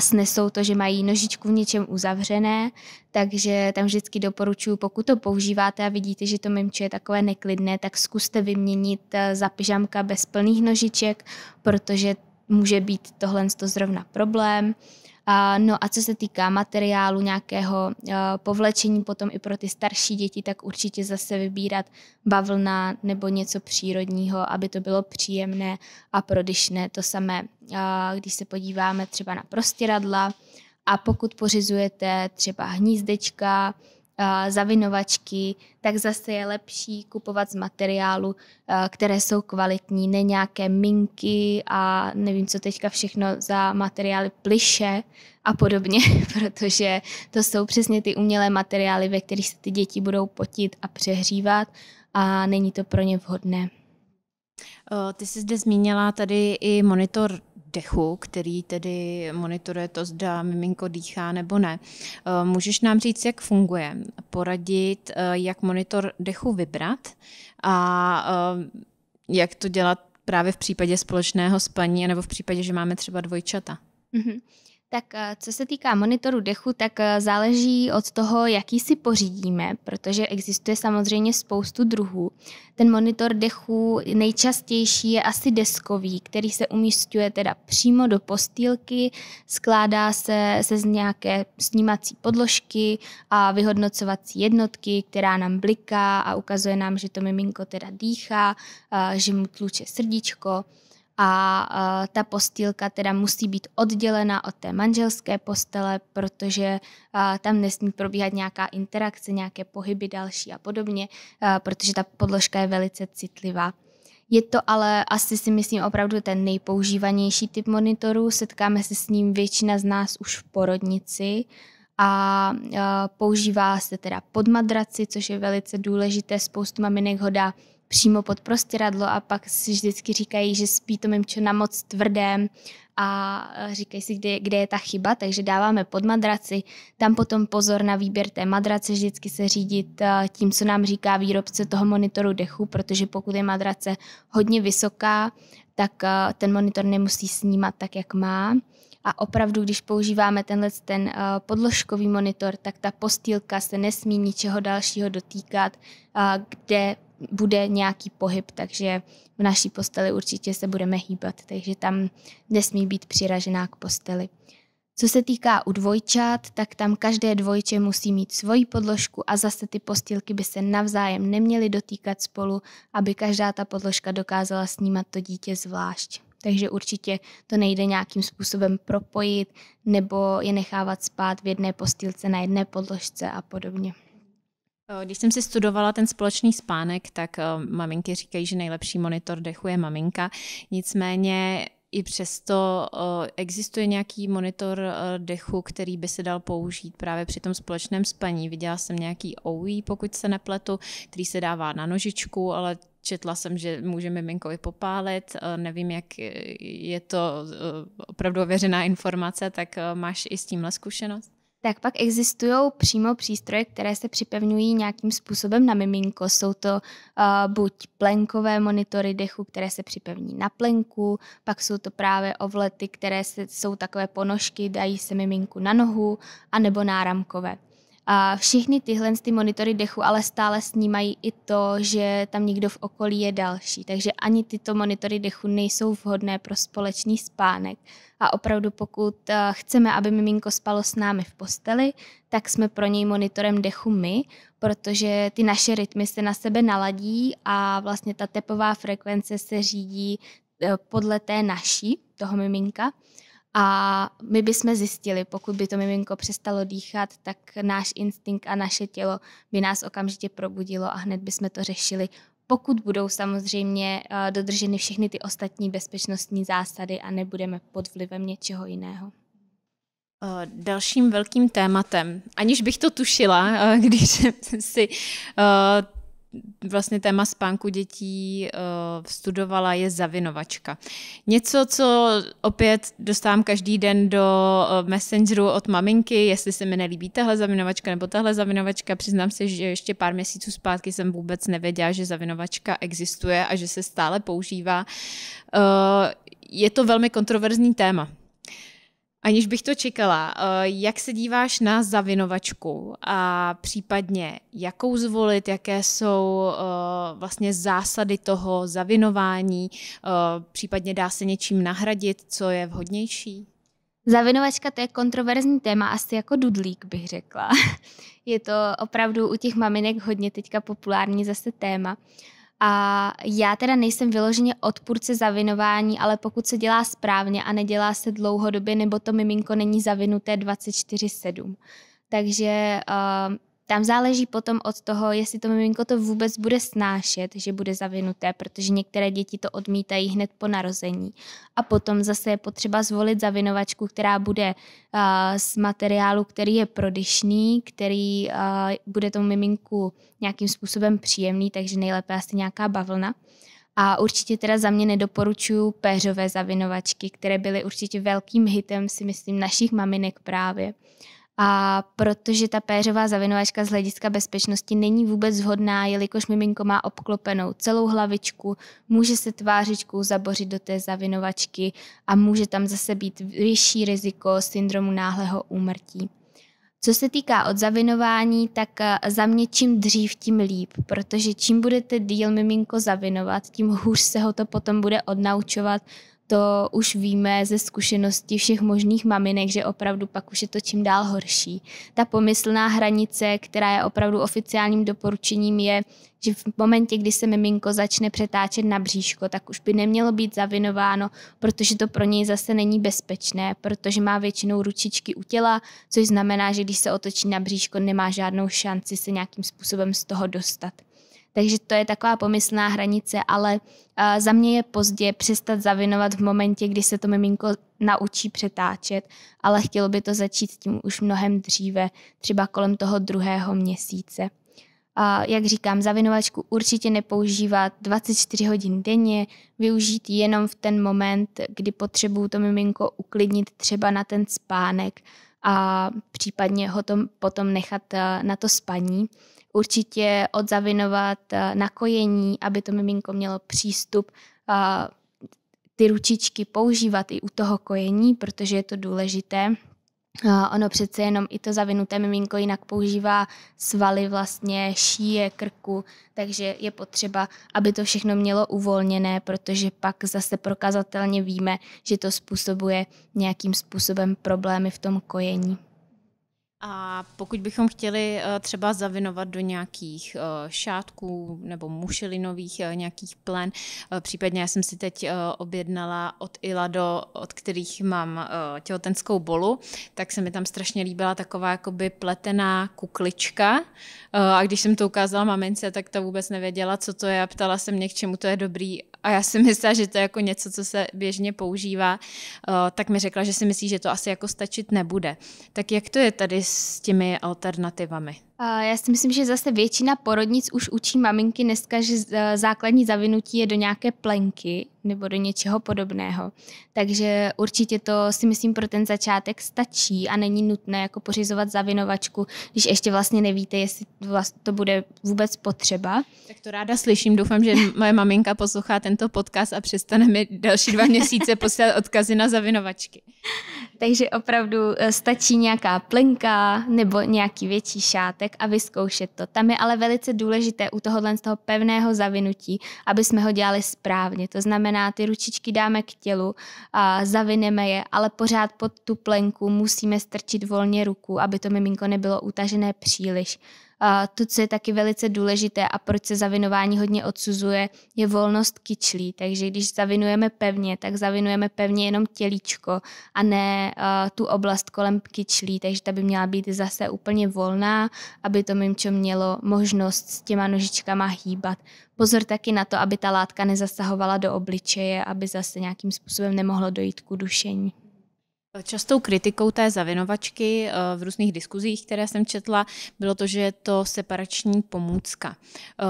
snesou to, že mají nožičku v něčem uzavřené, takže tam vždycky doporučuji, pokud to používáte a vidíte, že to mimče je takové neklidné, tak zkuste vyměnit za pyžamka bez plných nožiček, protože může být tohle zrovna problém. A, no a co se týká materiálu nějakého a, eh, povlečení potom i pro ty starší děti, tak určitě zase vybírat bavlna nebo něco přírodního, aby to bylo příjemné a prodyšné. to samé, a, eh, když se podíváme třeba na prostěradla a pokud pořizujete třeba hnízdečka, zavinovačky, tak zase je lepší kupovat z materiálu, které jsou kvalitní, ne nějaké minky a nevím, co teďka všechno za materiály pliše a podobně, protože to jsou přesně ty umělé materiály, ve kterých se ty děti budou potit a přehřívat a není to pro ně vhodné. Ty jsi zde zmínila tady i monitor dechu, který tedy monitoruje to, zda miminko dýchá nebo ne. Eh, můžeš nám říct, jak funguje, poradit, eh, jak monitor dechu vybrat a eh, jak to dělat právě v případě společného spaní nebo v případě, že máme třeba dvojčata? Mm-hmm. Tak eh, co se týká monitoru dechu, tak eh, záleží od toho, jaký si pořídíme, protože existuje samozřejmě spoustu druhů. Ten monitor dechu nejčastější je asi deskový, který se umístuje teda přímo do postýlky, skládá se, se z nějaké snímací podložky a vyhodnocovací jednotky, která nám bliká a ukazuje nám, že to miminko teda dýchá, eh, že mu tluče srdíčko a uh, ta postýlka teda musí být oddělena od té manželské postele, protože uh, tam nesmí probíhat nějaká interakce, nějaké pohyby další a podobně, uh, protože ta podložka je velice citlivá. Je to ale asi si myslím opravdu ten nejpoužívanější typ monitoru, setkáme se s ním většina z nás už v porodnici a používá se teda pod madraci, což je velice důležité, spoustu maminek ho dá přímo pod prostěradlo a pak si vždycky říkají, že spí to mimčo na moc tvrdém a říkají si, kde, kde je ta chyba, takže dáváme pod madraci. Tam potom pozor na výběr té madrace, vždycky se řídit tím, co nám říká výrobce toho monitoru dechu, protože pokud je madrace hodně vysoká, tak ten monitor nemusí snímat tak, jak má. A opravdu, když používáme tenhle ten podložkový monitor, tak ta postýlka se nesmí ničeho dalšího dotýkat, kde bude nějaký pohyb, takže v naší posteli určitě se budeme hýbat, takže tam nesmí být přiražená k posteli. Co se týká u dvojčat, tak tam každé dvojče musí mít svoji podložku a zase ty postýlky by se navzájem neměly dotýkat spolu, aby každá ta podložka dokázala snímat to dítě zvlášť. Takže určitě to nejde nějakým způsobem propojit nebo je nechávat spát v jedné postýlce na jedné podložce a podobně. Eh, když jsem si studovala ten společný spánek, tak eh, maminky říkají, že nejlepší monitor dechu je maminka. Nicméně i přesto eh, existuje nějaký monitor dechu, který by se dal použít právě při tom společném spaní. Viděla jsem nějaký OUI, pokud se nepletu, který se dává na nožičku, ale četla jsem, že může i popálit, nevím, jak je to opravdu ověřená informace, tak máš i s tímhle zkušenost? tak pak existují přímo přístroje, které se připevňují nějakým způsobem na miminko. Jsou to uh, buď plenkové monitory dechu, které se připevní na plenku, pak jsou to právě ovlety, které se, jsou takové ponožky, dají se miminku na nohu, anebo náramkové. A všichni tyhle ty monitory dechu ale stále snímají i to, že tam někdo v okolí je další, takže ani tyto monitory dechu nejsou vhodné pro společný spánek. A opravdu pokud eh, chceme, aby miminko spalo s námi v posteli, tak jsme pro něj monitorem dechu my, protože ty naše rytmy se na sebe naladí a vlastně ta tepová frekvence se řídí eh, podle té naší, toho miminka. A my bychom zjistili, pokud by to miminko přestalo dýchat, tak náš instinkt a naše tělo by nás okamžitě probudilo a hned bychom to řešili, pokud budou samozřejmě eh, dodrženy všechny ty ostatní bezpečnostní zásady a nebudeme pod vlivem něčeho jiného. Eh, dalším velkým tématem, aniž bych to tušila, eh, když jsem si vlastně téma spánku dětí uh, studovala, je zavinovačka. Něco, co opět dostávám každý den do uh, Messengeru od maminky, jestli se mi nelíbí tahle zavinovačka nebo tahle zavinovačka. Přiznám se, že ještě pár měsíců zpátky jsem vůbec nevěděla, že zavinovačka existuje a že se stále používá. Uh, je to velmi kontroverzní téma. Aniž bych to čekala, eh, jak se díváš na zavinovačku a případně jakou zvolit, jaké jsou eh, vlastně zásady toho zavinování, eh, případně dá se něčím nahradit, co je vhodnější? Zavinovačka to je kontroverzní téma, asi jako dudlík bych řekla. Je to opravdu u těch maminek hodně teďka populární zase téma. Uh, a já teda nejsem vyloženě odpůrce zavinování, ale pokud se dělá správně a nedělá se dlouhodobě, nebo to miminko není zavinuté 24-7. Takže uh, tam záleží potom od toho, jestli to miminko to vůbec bude snášet, že bude zavinuté, protože některé děti to odmítají hned po narození. A potom zase je potřeba zvolit zavinovačku, která bude uh, z materiálu, který je prodyšný, který uh, bude tomu miminku nějakým způsobem příjemný, takže nejlépe asi nějaká bavlna. A určitě teda za mě nedoporučuju péřové zavinovačky, které byly určitě velkým hitem, si myslím, našich maminek právě. Uh, a protože ta péřová zavinovačka z hlediska bezpečnosti není vůbec vhodná, jelikož miminko má obklopenou celou hlavičku, může se tvářičkou zabořit do té zavinovačky a může tam zase být vyšší riziko syndromu náhlého úmrtí. Co se týká odzavinování, tak eh, za mě čím dřív, tím líp, protože čím budete díl miminko zavinovat, tím hůř se ho to potom bude odnaučovat, to už víme ze zkušeností všech možných maminek, že opravdu pak už je to čím dál horší. Ta pomyslná hranice, která je opravdu oficiálním doporučením, je, že v momentě, kdy se miminko začne přetáčet na bříško, tak už by nemělo být zavinováno, protože to pro něj zase není bezpečné, protože má většinou ručičky u těla, což znamená, že když se otočí na bříško, nemá žádnou šanci se nějakým způsobem z toho dostat. Takže to je taková pomyslná hranice, ale uh, za mě je pozdě přestat zavinovat v momentě, kdy se to miminko naučí přetáčet, ale chtělo by to začít s tím už mnohem dříve, třeba kolem toho druhého měsíce. A jak říkám, zavinovačku určitě nepoužívat 24 hodin denně, využít jenom v ten moment, kdy potřebuju to miminko uklidnit třeba na ten spánek a případně ho to potom nechat eh, na to spaní určitě odzavinovat eh, kojení, aby to miminko mělo přístup eh, ty ručičky používat i u toho kojení, protože je to důležité. Eh, ono přece jenom i to zavinuté miminko jinak používá svaly vlastně, šíje, krku, takže je potřeba, aby to všechno mělo uvolněné, protože pak zase prokazatelně víme, že to způsobuje nějakým způsobem problémy v tom kojení. A pokud bychom chtěli eh, třeba zavinovat do nějakých eh, šátků nebo mušelinových eh, nějakých plen, případně já jsem si teď objednala od Ilado, od kterých mám těhotenskou bolu, tak se mi tam strašně líbila taková jakoby pletená kuklička. A když jsem to ukázala mamince, tak ta vůbec nevěděla, co to je a ptala se mě, k čemu to je dobrý a já si myslela, že to je jako něco, co se běžně používá, eh, tak mi řekla, že si myslí, že to asi jako stačit nebude. Tak jak to je tady s těmi alternativami? Eh, já si myslím, že zase většina porodnic už učí maminky dneska, že eh, základní zavinutí je do nějaké plenky nebo do něčeho podobného. Takže určitě to si myslím pro ten začátek stačí a není nutné jako pořizovat zavinovačku, když ještě vlastně nevíte, jestli to bude vůbec potřeba. Tak to ráda slyším, doufám, že moje maminka poslouchá tento podcast a přestane mi další dva měsíce posílat odkazy na zavinovačky. Takže opravdu eh, stačí nějaká plenka nebo nějaký větší šátek a vyzkoušet to. Tam je ale velice důležité u tohohle z toho pevného zavinutí, aby jsme ho dělali správně. To znamená, ty ručičky dáme k tělu a zavineme je, ale pořád pod tu plenku musíme strčit volně ruku, aby to miminko nebylo utažené příliš to, co je taky velice důležité a proč se zavinování hodně odsuzuje, je volnost kyčlí. Takže když zavinujeme pevně, tak zavinujeme pevně jenom tělíčko a ne uh, tu oblast kolem kyčlí, takže ta by měla být zase úplně volná, aby to mimčo mělo možnost s těma nožičkama hýbat. Pozor taky na to, aby ta látka nezasahovala do obličeje, aby zase nějakým způsobem nemohlo dojít k udušení. Častou kritikou té zavinovačky eh, v různých diskuzích, které jsem četla, bylo to, že je to separační pomůcka. Eh,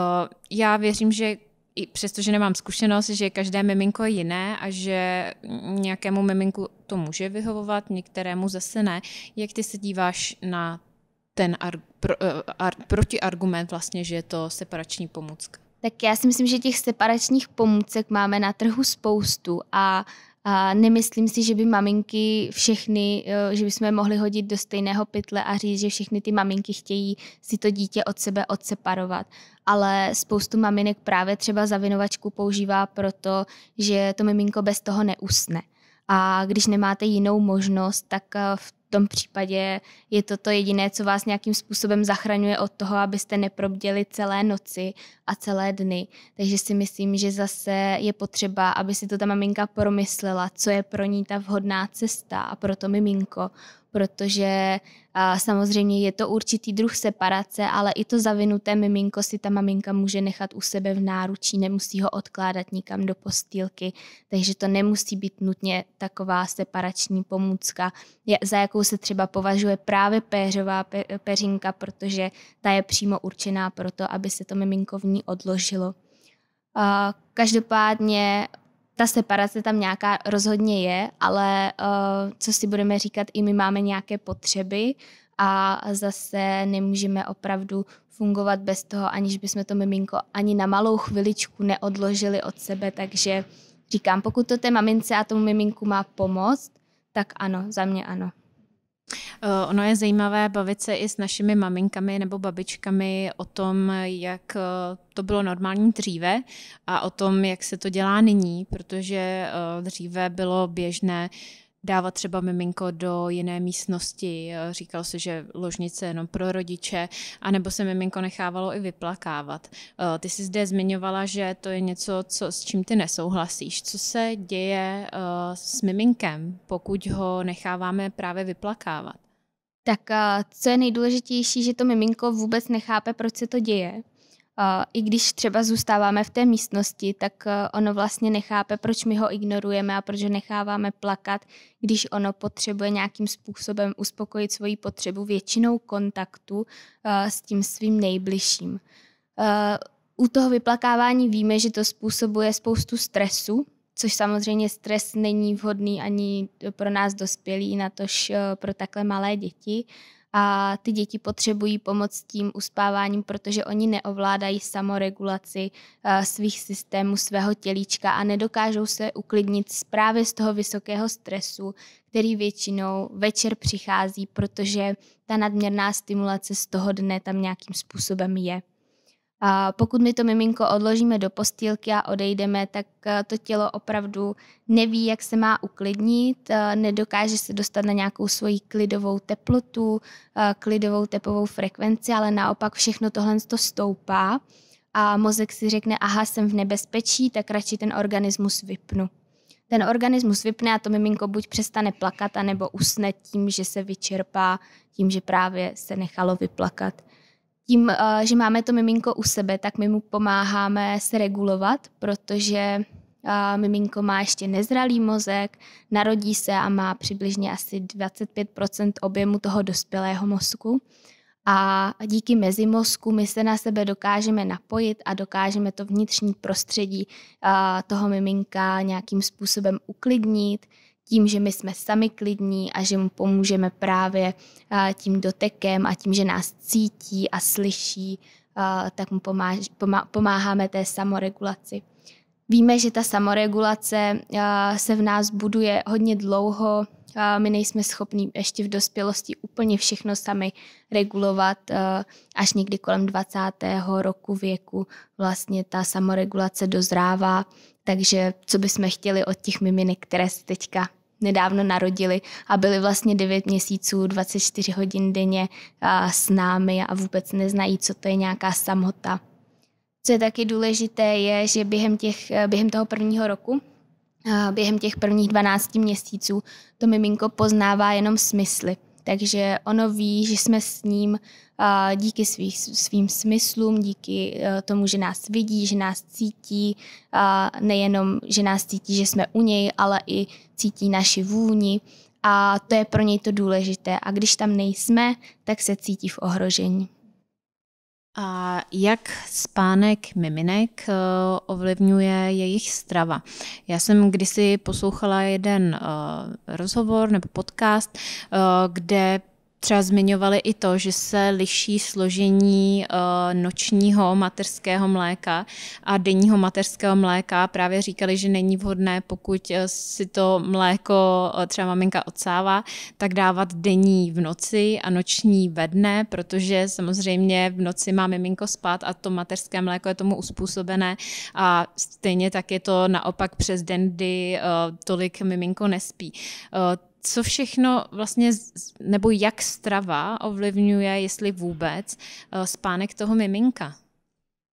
já věřím, že i přestože nemám zkušenost, že každé miminko je jiné a že nějakému miminku to může vyhovovat, některému zase ne. Jak ty se díváš na ten ar, pro, eh, ar, protiargument vlastně, že je to separační pomůcka? Tak já si myslím, že těch separačních pomůcek máme na trhu spoustu a a nemyslím si, že by maminky všechny, eh, že bychom mohli hodit do stejného pytle a říct, že všechny ty maminky chtějí si to dítě od sebe odseparovat. Ale spoustu maminek právě třeba zavinovačku používá proto, že to miminko bez toho neusne. A když nemáte jinou možnost, tak eh, v tom případě je to to jediné, co vás nějakým způsobem zachraňuje od toho, abyste neprobděli celé noci a celé dny. Takže si myslím, že zase je potřeba, aby si to ta maminka promyslela, co je pro ní ta vhodná cesta a pro to miminko, protože a samozřejmě je to určitý druh separace, ale i to zavinuté miminko si ta maminka může nechat u sebe v náručí, nemusí ho odkládat nikam do postýlky, takže to nemusí být nutně taková separační pomůcka, za jakou se třeba považuje právě péřová peřinka, protože ta je přímo určená pro to, aby se to miminko v ní odložilo. Každopádně ta separace tam nějaká rozhodně je, ale uh, co si budeme říkat, i my máme nějaké potřeby a zase nemůžeme opravdu fungovat bez toho, aniž bychom to miminko ani na malou chviličku neodložili od sebe, takže říkám, pokud to té mamince a tomu miminku má pomoct, tak ano, za mě ano. Eh, ono je zajímavé bavit se i s našimi maminkami nebo babičkami o tom, jak eh, to bylo normální dříve a o tom, jak se to dělá nyní, protože eh, dříve bylo běžné dávat třeba miminko do jiné místnosti. Eh, Říkal se, že ložnice jenom pro rodiče, anebo se miminko nechávalo i vyplakávat. Eh, ty jsi zde zmiňovala, že to je něco, co, s čím ty nesouhlasíš. Co se děje eh, s miminkem, pokud ho necháváme právě vyplakávat? Tak co je nejdůležitější, že to miminko vůbec nechápe, proč se to děje i když třeba zůstáváme v té místnosti, tak e, ono vlastně nechápe, proč my ho ignorujeme a proč ho necháváme plakat, když ono potřebuje nějakým způsobem uspokojit svoji potřebu většinou kontaktu e, s tím svým nejbližším. E, u toho vyplakávání víme, že to způsobuje spoustu stresu což samozřejmě stres není vhodný ani pro nás dospělí, natož eh, pro takhle malé děti. A ty děti potřebují pomoc s tím uspáváním, protože oni neovládají samoregulaci eh, svých systémů, svého tělíčka a nedokážou se uklidnit právě z toho vysokého stresu, který většinou večer přichází, protože ta nadměrná stimulace z toho dne tam nějakým způsobem je. A pokud my to miminko odložíme do postýlky a odejdeme, tak eh, to tělo opravdu neví, jak se má uklidnit, eh, nedokáže se dostat na nějakou svoji klidovou teplotu, eh, klidovou tepovou frekvenci, ale naopak všechno tohle to stoupá a mozek si řekne, aha, jsem v nebezpečí, tak radši ten organismus vypnu. Ten organismus vypne a to miminko buď přestane plakat, anebo usne tím, že se vyčerpá, tím, že právě se nechalo vyplakat tím, eh, že máme to miminko u sebe, tak my mu pomáháme se regulovat, protože eh, miminko má ještě nezralý mozek, narodí se a má přibližně asi 25% objemu toho dospělého mozku. A díky mezimozku my se na sebe dokážeme napojit a dokážeme to vnitřní prostředí eh, toho miminka nějakým způsobem uklidnit, tím, že my jsme sami klidní a že mu pomůžeme právě tím dotekem a tím, že nás cítí a slyší, tak mu pomáháme té samoregulaci. Víme, že ta samoregulace se v nás buduje hodně dlouho. My nejsme schopni ještě v dospělosti úplně všechno sami regulovat. Až někdy kolem 20. roku věku vlastně ta samoregulace dozrává. Takže co bychom chtěli od těch miminek, které se teďka nedávno narodili a byli vlastně 9 měsíců, 24 hodin denně s námi a vůbec neznají, co to je nějaká samota. Co je taky důležité, je, že během, těch, e, během toho prvního roku, během těch prvních 12 měsíců, to miminko poznává jenom smysly. Takže ono ví, že jsme s ním díky svým svým smyslům, díky e, tomu, že nás vidí, že nás cítí, nejenom, že nás cítí, že jsme u něj, ale i cítí naši vůni a to je pro něj to důležité. A když tam nejsme, tak se cítí v ohrožení. A jak spánek miminek eh, ovlivňuje jejich strava? Já jsem kdysi poslouchala jeden eh, rozhovor nebo podcast, eh, kde třeba zmiňovali i to, že se liší složení eh, nočního materského mléka a denního materského mléka. Právě říkali, že není vhodné, pokud eh, si to mléko eh, třeba maminka odsává, tak dávat denní v noci a noční ve dne, protože samozřejmě v noci má miminko spát a to materské mléko je tomu uspůsobené a stejně tak je to naopak přes den, kdy tolik miminko nespí co všechno vlastně, nebo jak strava ovlivňuje, jestli vůbec, eh, spánek toho miminka?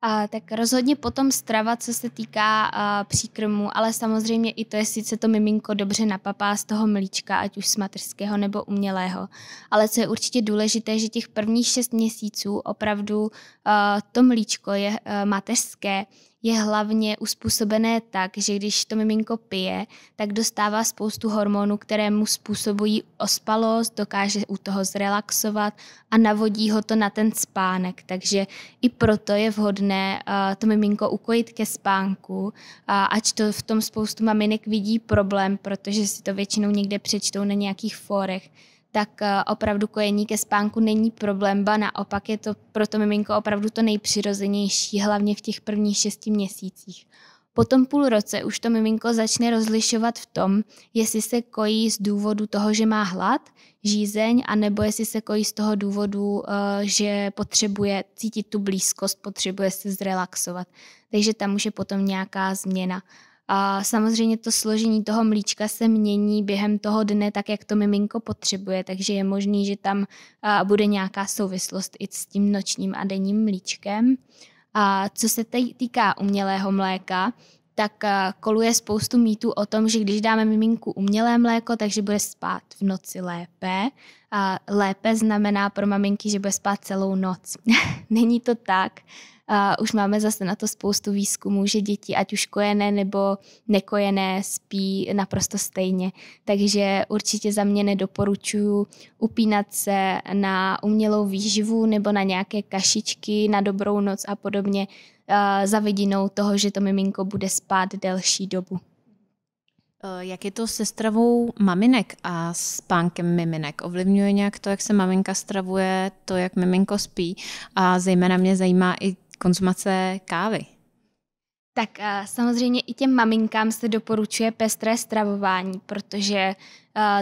A, tak rozhodně potom strava, co se týká a, eh, příkrmu, ale samozřejmě i to, jestli se to miminko dobře napapá z toho mlíčka, ať už z materského nebo umělého. Ale co je určitě důležité, že těch prvních šest měsíců opravdu a, eh, to mlíčko je a, mateřské, je hlavně uspůsobené tak, že když to miminko pije, tak dostává spoustu hormonů, které mu způsobují ospalost, dokáže u toho zrelaxovat a navodí ho to na ten spánek. Takže i proto je vhodné uh, to miminko ukojit ke spánku, uh, to v tom spoustu maminek vidí problém, protože si to většinou někde přečtou na nějakých fórech tak eh, opravdu kojení ke spánku není problém, ba naopak je to pro to miminko opravdu to nejpřirozenější, hlavně v těch prvních šesti měsících. Potom půl roce už to miminko začne rozlišovat v tom, jestli se kojí z důvodu toho, že má hlad, žízeň, anebo jestli se kojí z toho důvodu, eh, že potřebuje cítit tu blízkost, potřebuje se zrelaxovat. Takže tam už je potom nějaká změna. A samozřejmě to složení toho mlíčka se mění během toho dne tak, jak to miminko potřebuje, takže je možný, že tam bude nějaká souvislost i s tím nočním a denním mlíčkem. A co se týká umělého mléka, tak koluje spoustu mýtů o tom, že když dáme miminku umělé mléko, takže bude spát v noci lépe. A lépe znamená pro maminky, že bude spát celou noc. Není to tak. A už máme zase na to spoustu výzkumů, že děti, ať už kojené nebo nekojené, spí naprosto stejně. Takže určitě za mě nedoporučuju upínat se na umělou výživu nebo na nějaké kašičky, na dobrou noc a podobně za vidinou toho, že to miminko bude spát delší dobu. E, jak je to se stravou maminek a spánkem miminek? Ovlivňuje nějak to, jak se maminka stravuje, to, jak miminko spí? A zejména mě zajímá i konzumace kávy? Tak eh, samozřejmě i těm maminkám se doporučuje pestré stravování, protože eh,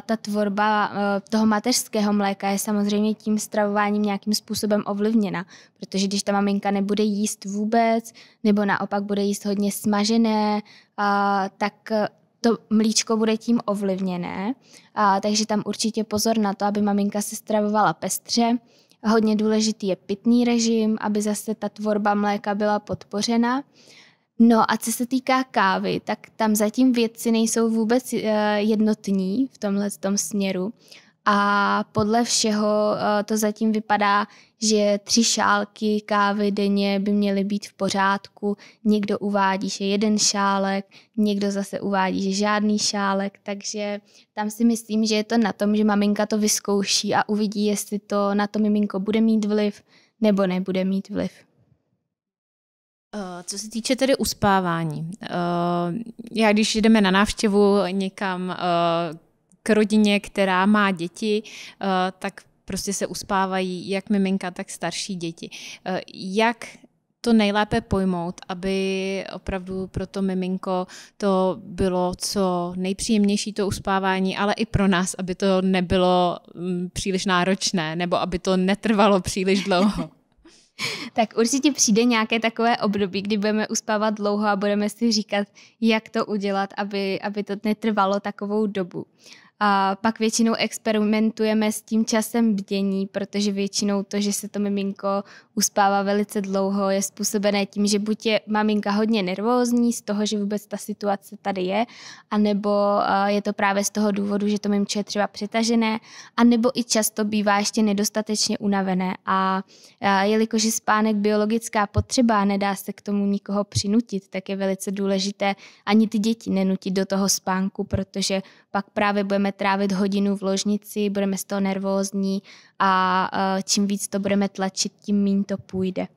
ta tvorba eh, toho mateřského mléka je samozřejmě tím stravováním nějakým způsobem ovlivněna, protože když ta maminka nebude jíst vůbec, nebo naopak bude jíst hodně smažené, tak to mlíčko bude tím ovlivněné, a, takže tam určitě pozor na to, aby maminka se stravovala pestře, Hodně důležitý je pitný režim, aby zase ta tvorba mléka byla podpořena. No a co se týká kávy, tak tam zatím vědci nejsou vůbec eh, jednotní v tomhle tom směru. A podle všeho eh, to zatím vypadá, že tři šálky kávy denně by měly být v pořádku. Někdo uvádí, že jeden šálek, někdo zase uvádí, že žádný šálek, takže tam si myslím, že je to na tom, že maminka to vyzkouší a uvidí, jestli to na to miminko bude mít vliv nebo nebude mít vliv. Eh, co se týče tedy uspávání, eh, já když jdeme na návštěvu někam k rodině, která má děti, eh, tak prostě se uspávají jak miminka, tak starší děti. Eh, jak to nejlépe pojmout, aby opravdu pro to miminko to bylo co nejpříjemnější to uspávání, ale i pro nás, aby to nebylo mm, příliš náročné, nebo aby to netrvalo příliš dlouho. tak určitě přijde nějaké takové období, kdy budeme uspávat dlouho a budeme si říkat, jak to udělat, aby, aby to netrvalo takovou dobu. A pak většinou experimentujeme s tím časem bdění, protože většinou to, že se to miminko uspává velice dlouho, je způsobené tím, že buď je maminka hodně nervózní z toho, že vůbec ta situace tady je, anebo je to právě z toho důvodu, že to mimče je třeba přetažené, anebo i často bývá ještě nedostatečně unavené. A jelikož je spánek biologická potřeba a nedá se k tomu nikoho přinutit, tak je velice důležité ani ty děti nenutit do toho spánku, protože pak právě budeme trávit hodinu v ložnici, budeme z toho nervózní a e, čím víc to budeme tlačit, tím méně to půjde.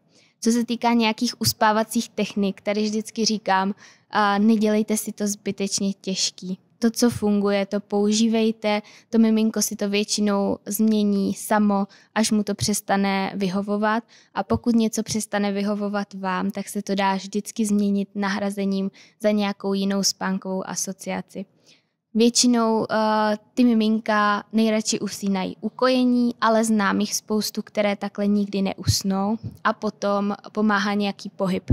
Co se týká nějakých uspávacích technik, tady vždycky říkám, e, nedělejte si to zbytečně těžký. To, co funguje, to používejte, to miminko si to většinou změní samo, až mu to přestane vyhovovat. A pokud něco přestane vyhovovat vám, tak se to dá vždycky změnit nahrazením za nějakou jinou spánkovou asociaci. Většinou uh, ty miminka nejradši usínají ukojení, ale znám jich spoustu, které takhle nikdy neusnou a potom pomáhá nějaký pohyb.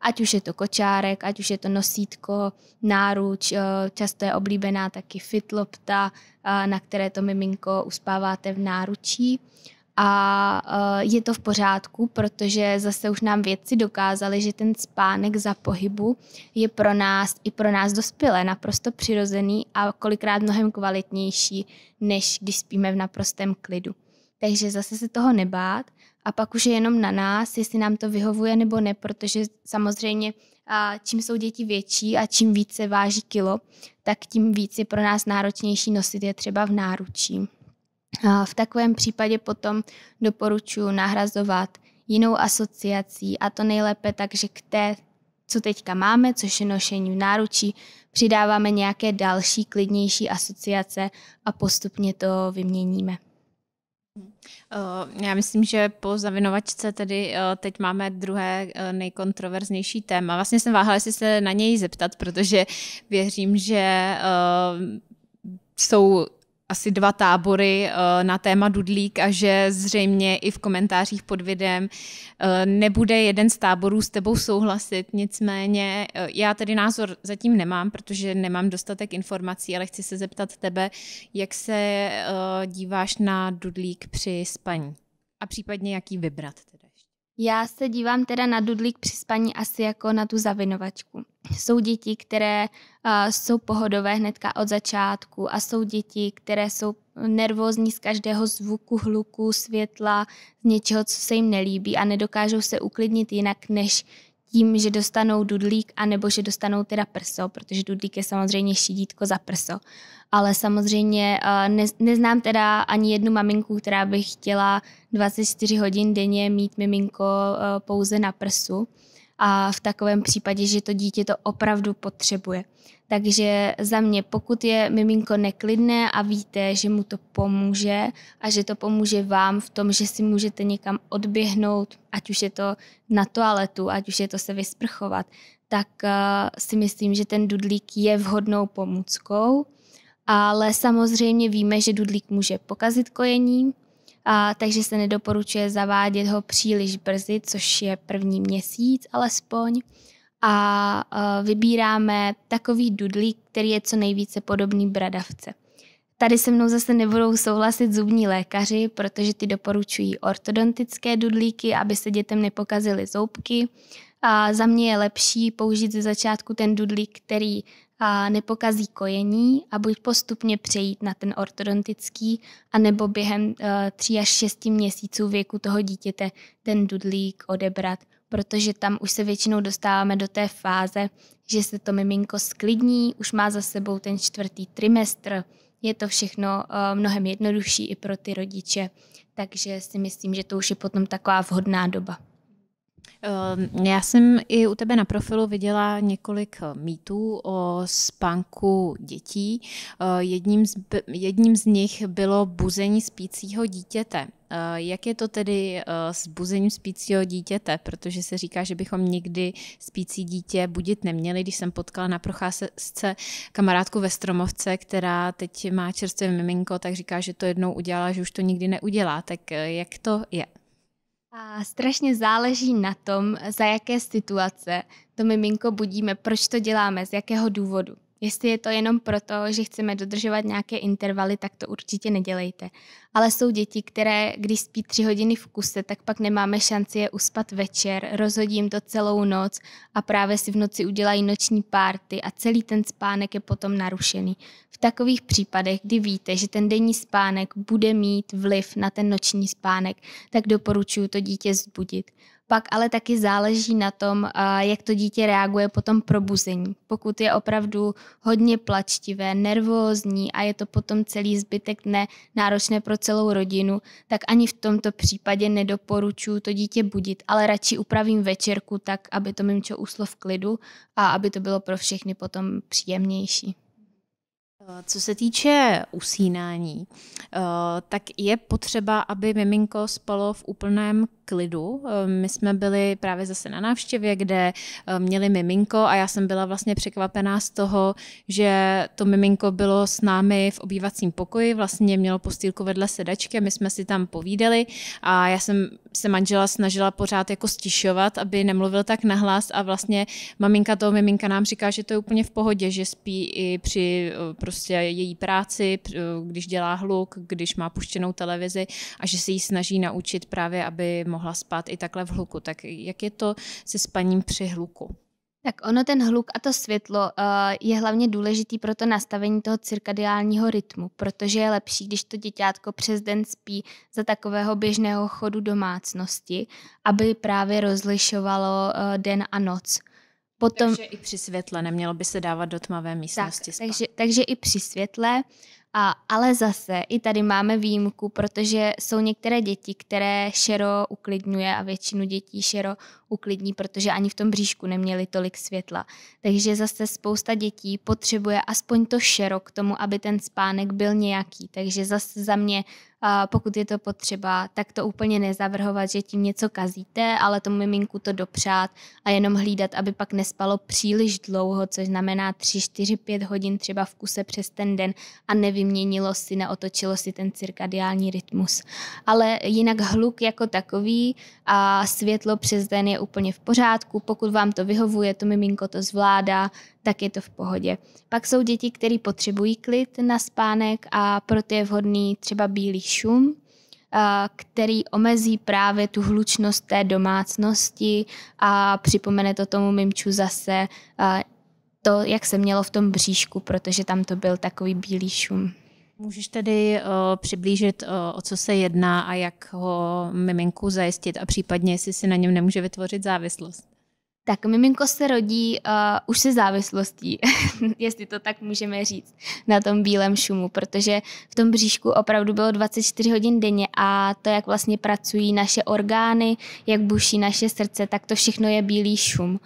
Ať už je to kočárek, ať už je to nosítko, náruč, uh, často je oblíbená taky fitlopta, uh, na které to miminko uspáváte v náručí. Uh, a eh, je to v pořádku, protože zase už nám vědci dokázali, že ten spánek za pohybu je pro nás i pro nás dospělé naprosto přirozený a kolikrát mnohem kvalitnější, než když spíme v naprostém klidu. Takže zase se toho nebát a pak už je jenom na nás, jestli nám to vyhovuje nebo ne, protože samozřejmě čím jsou děti větší a čím více váží kilo, tak tím víc je pro nás náročnější nosit je třeba v náručí. V takovém případě potom doporučuji nahrazovat jinou asociací a to nejlépe tak, že k té, co teďka máme, což je nošení v náručí, přidáváme nějaké další klidnější asociace a postupně to vyměníme. Eh, já myslím, že po zavinovačce tedy eh, teď máme druhé eh, nejkontroverznější téma. Vlastně jsem váhala, jestli se na něj zeptat, protože věřím, že jsou asi dva tábory eh, na téma Dudlík a že zřejmě i v komentářích pod videem eh, nebude jeden z táborů s tebou souhlasit. Nicméně eh, já tedy názor zatím nemám, protože nemám dostatek informací, ale chci se zeptat tebe, jak se díváš na Dudlík při spaní a případně jaký vybrat tedy. Já se dívám teda na dudlík při spaní asi jako na tu zavinovačku. Jsou děti, které uh, jsou pohodové hnedka od začátku a jsou děti, které jsou nervózní z každého zvuku, hluku, světla, z něčeho, co se jim nelíbí a nedokážou se uklidnit jinak, než tím, že dostanou dudlík, anebo že dostanou teda prso, protože dudlík je samozřejmě šidítko za prso. Ale samozřejmě ne, neznám teda ani jednu maminku, která by chtěla 24 hodin denně mít miminko pouze na prsu a v takovém případě, že to dítě to opravdu potřebuje. Takže za mě, pokud je miminko neklidné a víte, že mu to pomůže a že to pomůže vám v tom, že si můžete někam odběhnout, ať už je to na toaletu, ať už je to se vysprchovat, tak eh, si myslím, že ten dudlík je vhodnou pomůckou. Ale samozřejmě víme, že dudlík může pokazit kojení, a, takže se nedoporučuje zavádět ho příliš brzy, což je první měsíc alespoň. A, a e, vybíráme takový dudlík, který je co nejvíce podobný bradavce. Tady se mnou zase nebudou souhlasit zubní lékaři, protože ty doporučují ortodontické dudlíky, aby se dětem nepokazily zoubky. A za mě je lepší použít ze začátku ten dudlík, který a nepokazí kojení a buď postupně přejít na ten ortodontický, a nebo během eh, tří až šesti měsíců věku toho dítěte ten dudlík odebrat, protože tam už se většinou dostáváme do té fáze, že se to miminko sklidní, už má za sebou ten čtvrtý trimestr, je to všechno eh, mnohem jednodušší i pro ty rodiče, takže si myslím, že to už je potom taková vhodná doba. Ehm, já jsem i u tebe na profilu viděla několik eh, mýtů o spánku dětí. Eh, jedním z, jedním z nich bylo buzení spícího dítěte. Eh, jak je to tedy s buzením spícího dítěte? Protože se říká, že bychom nikdy spící dítě budit neměli. Když jsem potkala na procházce kamarádku ve Stromovce, která teď má čerstvé miminko, tak říká, že to jednou udělala, že už to nikdy neudělá. Tak jak to je? A strašně záleží na tom, za jaké situace to miminko budíme, proč to děláme, z jakého důvodu. Jestli je to jenom proto, že chceme dodržovat nějaké intervaly, tak to určitě nedělejte. Ale jsou děti, které, když spí tři hodiny v kuse, tak pak nemáme šanci je uspat večer, rozhodím to celou noc a právě si v noci udělají noční párty a celý ten spánek je potom narušený. V takových případech, kdy víte, že ten denní spánek bude mít vliv na ten noční spánek, tak doporučuji to dítě zbudit. Pak ale taky záleží na tom, jak to dítě reaguje po tom probuzení. Pokud je opravdu hodně plačtivé, nervózní a je to potom celý zbytek dne náročné pro celou rodinu, tak ani v tomto případě nedoporučuji to dítě budit, ale radši upravím večerku tak, aby to mimčo uslo v klidu a aby to bylo pro všechny potom příjemnější. Co se týče usínání, eh, tak je potřeba, aby miminko spalo v úplném klidu. Eh, my jsme byli právě zase na návštěvě, kde eh, měli miminko a já jsem byla vlastně překvapená z toho, že to miminko bylo s námi v obývacím pokoji, vlastně mělo postýlku vedle sedačky, my jsme si tam povídali a já jsem se manžela snažila pořád jako stišovat, aby nemluvil tak nahlas a vlastně maminka toho miminka nám říká, že to je úplně v pohodě, že spí i při prostě prostě její práci, když dělá hluk, když má puštěnou televizi a že se jí snaží naučit právě, aby mohla spát i takhle v hluku. Tak jak je to se spaním při hluku? Tak ono, ten hluk a to světlo eh, je hlavně důležitý pro to nastavení toho cirkadiálního rytmu, protože je lepší, když to děťátko přes den spí za takového běžného chodu domácnosti, aby právě rozlišovalo eh, den a noc. Potom, takže i při světle, nemělo by se dávat do tmavé místnosti. Tak, takže, takže i při světle, a, ale zase i tady máme výjimku, protože jsou některé děti, které šero uklidňuje a většinu dětí šero uklidní, protože ani v tom bříšku neměli tolik světla. Takže zase spousta dětí potřebuje aspoň to šero k tomu, aby ten spánek byl nějaký. Takže zase za mě, pokud je to potřeba, tak to úplně nezavrhovat, že tím něco kazíte, ale tomu miminku to dopřát a jenom hlídat, aby pak nespalo příliš dlouho, což znamená 3, 4, 5 hodin třeba v kuse přes ten den a nevyměnilo si, neotočilo si ten cirkadiální rytmus. Ale jinak hluk jako takový a světlo přes den je úplně v pořádku, pokud vám to vyhovuje, to miminko to zvládá, tak je to v pohodě. Pak jsou děti, které potřebují klid na spánek a proto je vhodný třeba bílý šum, který omezí právě tu hlučnost té domácnosti a připomene to tomu mimču zase to, jak se mělo v tom bříšku, protože tam to byl takový bílý šum. Můžeš tedy uh, přiblížit, uh, o co se jedná a jak ho miminku zajistit a případně, jestli si na něm nemůže vytvořit závislost? Tak miminko se rodí uh, už se závislostí, jestli to tak můžeme říct, na tom bílém šumu, protože v tom bříšku opravdu bylo 24 hodin denně a to, jak vlastně pracují naše orgány, jak buší naše srdce, tak to všechno je bílý šum. Uh,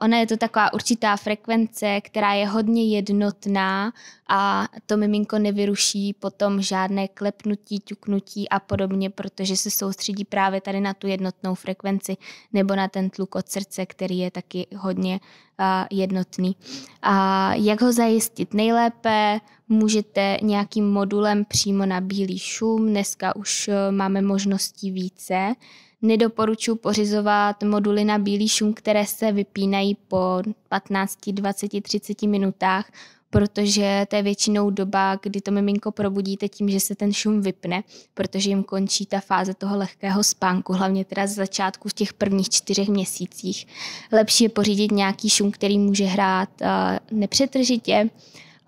ona je to taková určitá frekvence, která je hodně jednotná a to miminko nevyruší potom žádné klepnutí, ťuknutí a podobně, protože se soustředí právě tady na tu jednotnou frekvenci nebo na ten tluk od srdce, který je taky hodně a, jednotný. A jak ho zajistit nejlépe? Můžete nějakým modulem přímo na bílý šum, dneska už e, máme možností více. Nedoporučuji pořizovat moduly na bílý šum, které se vypínají po 15, 20, 30 minutách, protože to je většinou doba, kdy to miminko probudíte tím, že se ten šum vypne, protože jim končí ta fáze toho lehkého spánku, hlavně teda z začátku v těch prvních čtyřech měsících. Lepší je pořídit nějaký šum, který může hrát eh, nepřetržitě,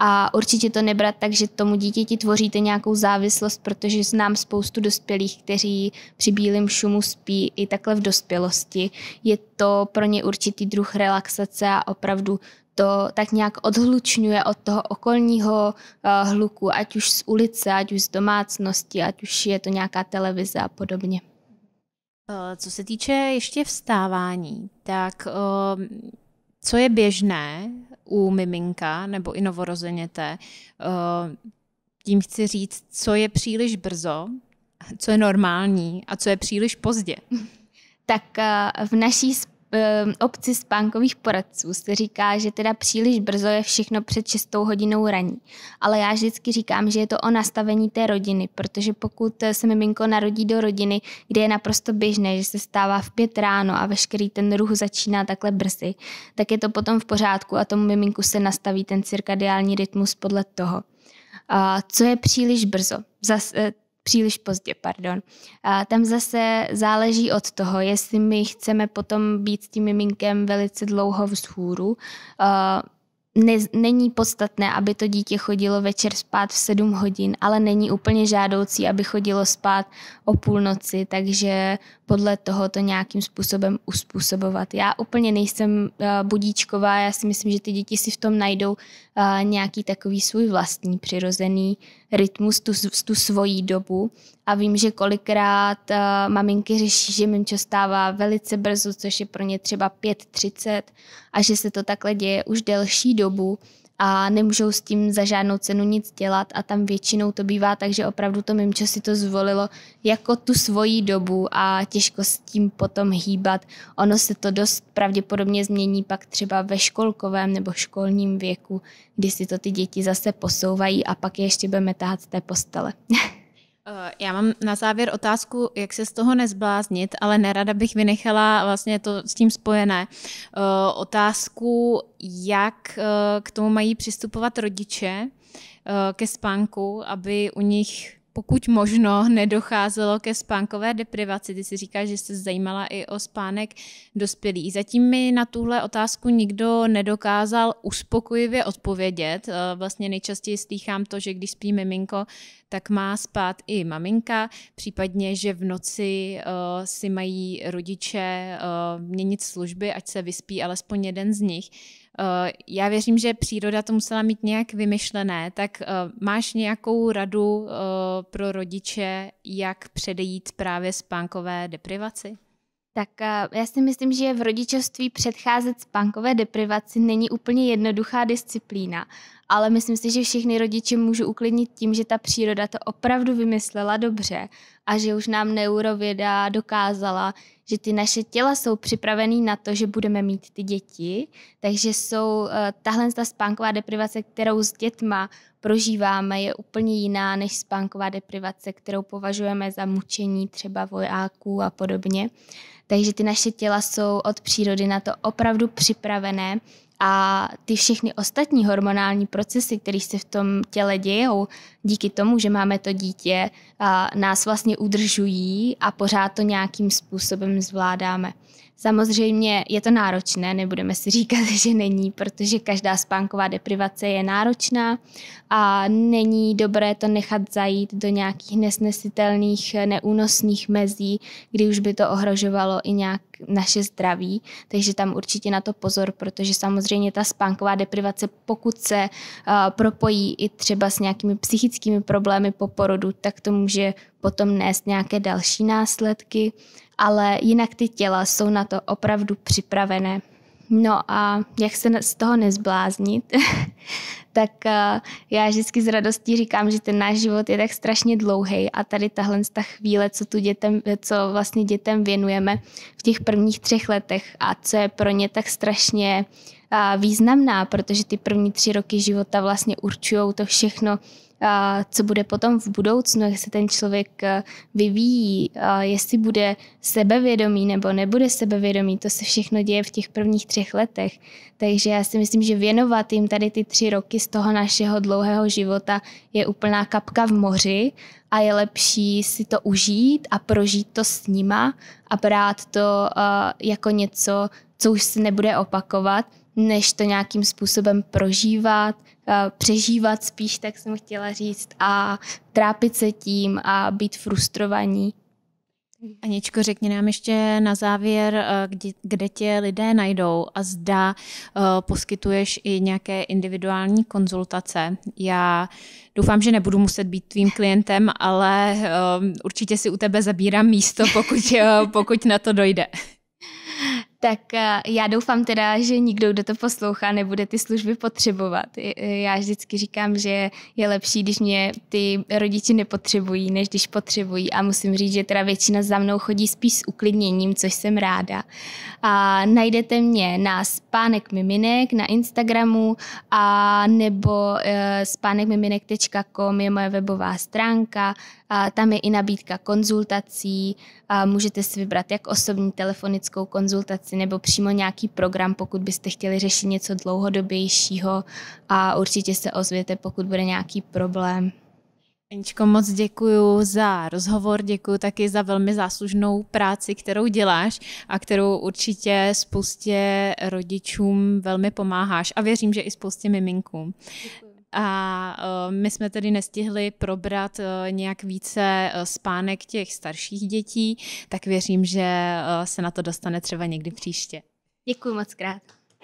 a určitě to nebrat tak, že tomu dítěti tvoříte nějakou závislost, protože znám spoustu dospělých, kteří při bílém šumu spí i takhle v dospělosti. Je to pro ně určitý druh relaxace a opravdu to tak nějak odhlučňuje od toho okolního eh, hluku, ať už z ulice, ať už z domácnosti, ať už je to nějaká televize a podobně. Eh, co se týče ještě vstávání, tak eh, co je běžné u miminka nebo i novorozeněte, tím chci říct, co je příliš brzo, co je normální a co je příliš pozdě. Tak v naší Ehm, obci spánkových poradců se říká, že teda příliš brzo je všechno před 6 hodinou raní. Ale já vždycky říkám, že je to o nastavení té rodiny, protože pokud se miminko narodí do rodiny, kde je naprosto běžné, že se stává v pět ráno a veškerý ten ruch začíná takhle brzy, tak je to potom v pořádku a tomu miminku se nastaví ten cirkadiální rytmus podle toho. A co je příliš brzo? Zas, eh, příliš pozdě, pardon. A tam zase záleží od toho, jestli my chceme potom být s tím miminkem velice dlouho vzhůru. A ne, není podstatné, aby to dítě chodilo večer spát v 7 hodin, ale není úplně žádoucí, aby chodilo spát o půlnoci, takže podle toho to nějakým způsobem uspůsobovat. Já úplně nejsem eh, budíčková, já si myslím, že ty děti si v tom najdou a, nějaký takový svůj vlastní přirozený rytmus, tu, tu svoji dobu. A vím, že kolikrát uh, maminky řeší, že Mimčo stává velice brzo, což je pro ně třeba 5.30 a že se to takhle děje už delší dobu a nemůžou s tím za žádnou cenu nic dělat a tam většinou to bývá tak, že opravdu to mimčo si to zvolilo jako tu svoji dobu a těžko s tím potom hýbat. Ono se to dost pravděpodobně změní pak třeba ve školkovém nebo školním věku, kdy si to ty děti zase posouvají a pak je ještě budeme tahat z té postele. Eh, já mám na závěr otázku, jak se z toho nezbláznit, ale nerada bych vynechala vlastně to s tím spojené. Eh, otázku, jak eh, k tomu mají přistupovat rodiče ke spánku, aby u nich pokud možno nedocházelo ke spánkové deprivaci. Ty si říkáš, že jsi zajímala i o spánek dospělých. Zatím mi na tuhle otázku nikdo nedokázal uspokojivě odpovědět. Eh, vlastně nejčastěji slýchám to, že když spí miminko, tak má spát i maminka, případně, že v noci uh, si mají rodiče uh, měnit služby, ať se vyspí alespoň jeden z nich. Eh, já věřím, že příroda to musela mít nějak vymyšlené, tak eh, máš nějakou radu eh, pro rodiče, jak předejít právě spánkové deprivaci? Tak eh, já si myslím, že v rodičovství předcházet spánkové deprivaci není úplně jednoduchá disciplína, ale myslím si, že všechny rodiče můžu uklidnit tím, že ta příroda to opravdu vymyslela dobře a že už nám neurověda dokázala, že ty naše těla jsou připravený na to, že budeme mít ty děti, takže jsou eh, tahle ta spánková deprivace, kterou s dětma prožíváme, je úplně jiná než spánková deprivace, kterou považujeme za mučení třeba vojáků a podobně. Takže ty naše těla jsou od přírody na to opravdu připravené a ty všechny ostatní hormonální procesy, které se v tom těle dějou, díky tomu, že máme to dítě, nás vlastně udržují a pořád to nějakým způsobem zvládáme. Samozřejmě je to náročné, nebudeme si říkat, že není, protože každá spánková deprivace je náročná a není dobré to nechat zajít do nějakých nesnesitelných, neúnosných mezí, kdy už by to ohrožovalo i nějak naše zdraví, takže tam určitě na to pozor, protože samozřejmě ta spánková deprivace, pokud se uh, propojí i třeba s nějakými psychickými problémy po porodu, tak to může potom nést nějaké další následky, ale jinak ty těla jsou na to opravdu připravené. No a jak se z toho nezbláznit, tak eh, já vždycky s radostí říkám, že ten náš život je tak strašně dlouhý a tady tahle ta chvíle, co tu dětem, co vlastně dětem věnujeme v těch prvních třech letech a co je pro ně tak strašně uh, významná, protože ty první tři roky života vlastně určují to všechno, co bude potom v budoucnu, jak se ten člověk vyvíjí, jestli bude sebevědomý nebo nebude sebevědomý, to se všechno děje v těch prvních třech letech. Takže já si myslím, že věnovat jim tady ty tři roky z toho našeho dlouhého života je úplná kapka v moři a je lepší si to užít a prožít to s nima a brát to jako něco, co už se nebude opakovat, než to nějakým způsobem prožívat, přežívat spíš, tak jsem chtěla říct, a trápit se tím a být frustrovaní. Aničko, řekni nám ještě na závěr, eh, kde, kde tě lidé najdou a zda uh, poskytuješ i nějaké individuální konzultace. Já doufám, že nebudu muset být tvým klientem, ale uh, určitě si u tebe zabírám místo, pokud, uh, pokud na to dojde. tak eh, já doufám teda, že nikdo, kdo to poslouchá, nebude ty služby potřebovat. Eh, já vždycky říkám, že je lepší, když mě ty rodiče nepotřebují, než když potřebují. A musím říct, že teda většina za mnou chodí spíš s uklidněním, což jsem ráda. A najdete mě na spánek miminek na Instagramu a nebo eh, spánekmiminek.com je moje webová stránka. A tam je i nabídka konzultací. A můžete si vybrat jak osobní telefonickou konzultaci, konzultaci nebo přímo nějaký program, pokud byste chtěli řešit něco dlouhodobějšího a určitě se ozvěte, pokud bude nějaký problém. Aničko, moc děkuji za rozhovor, děkuji taky za velmi záslužnou práci, kterou děláš a kterou určitě spoustě rodičům velmi pomáháš a věřím, že i spoustě miminkům. Děkuji. A eh, my jsme tedy nestihli probrat eh, nějak více eh, spánek těch starších dětí, tak věřím, že se na to dostane třeba někdy příště. Děkuji moc krát.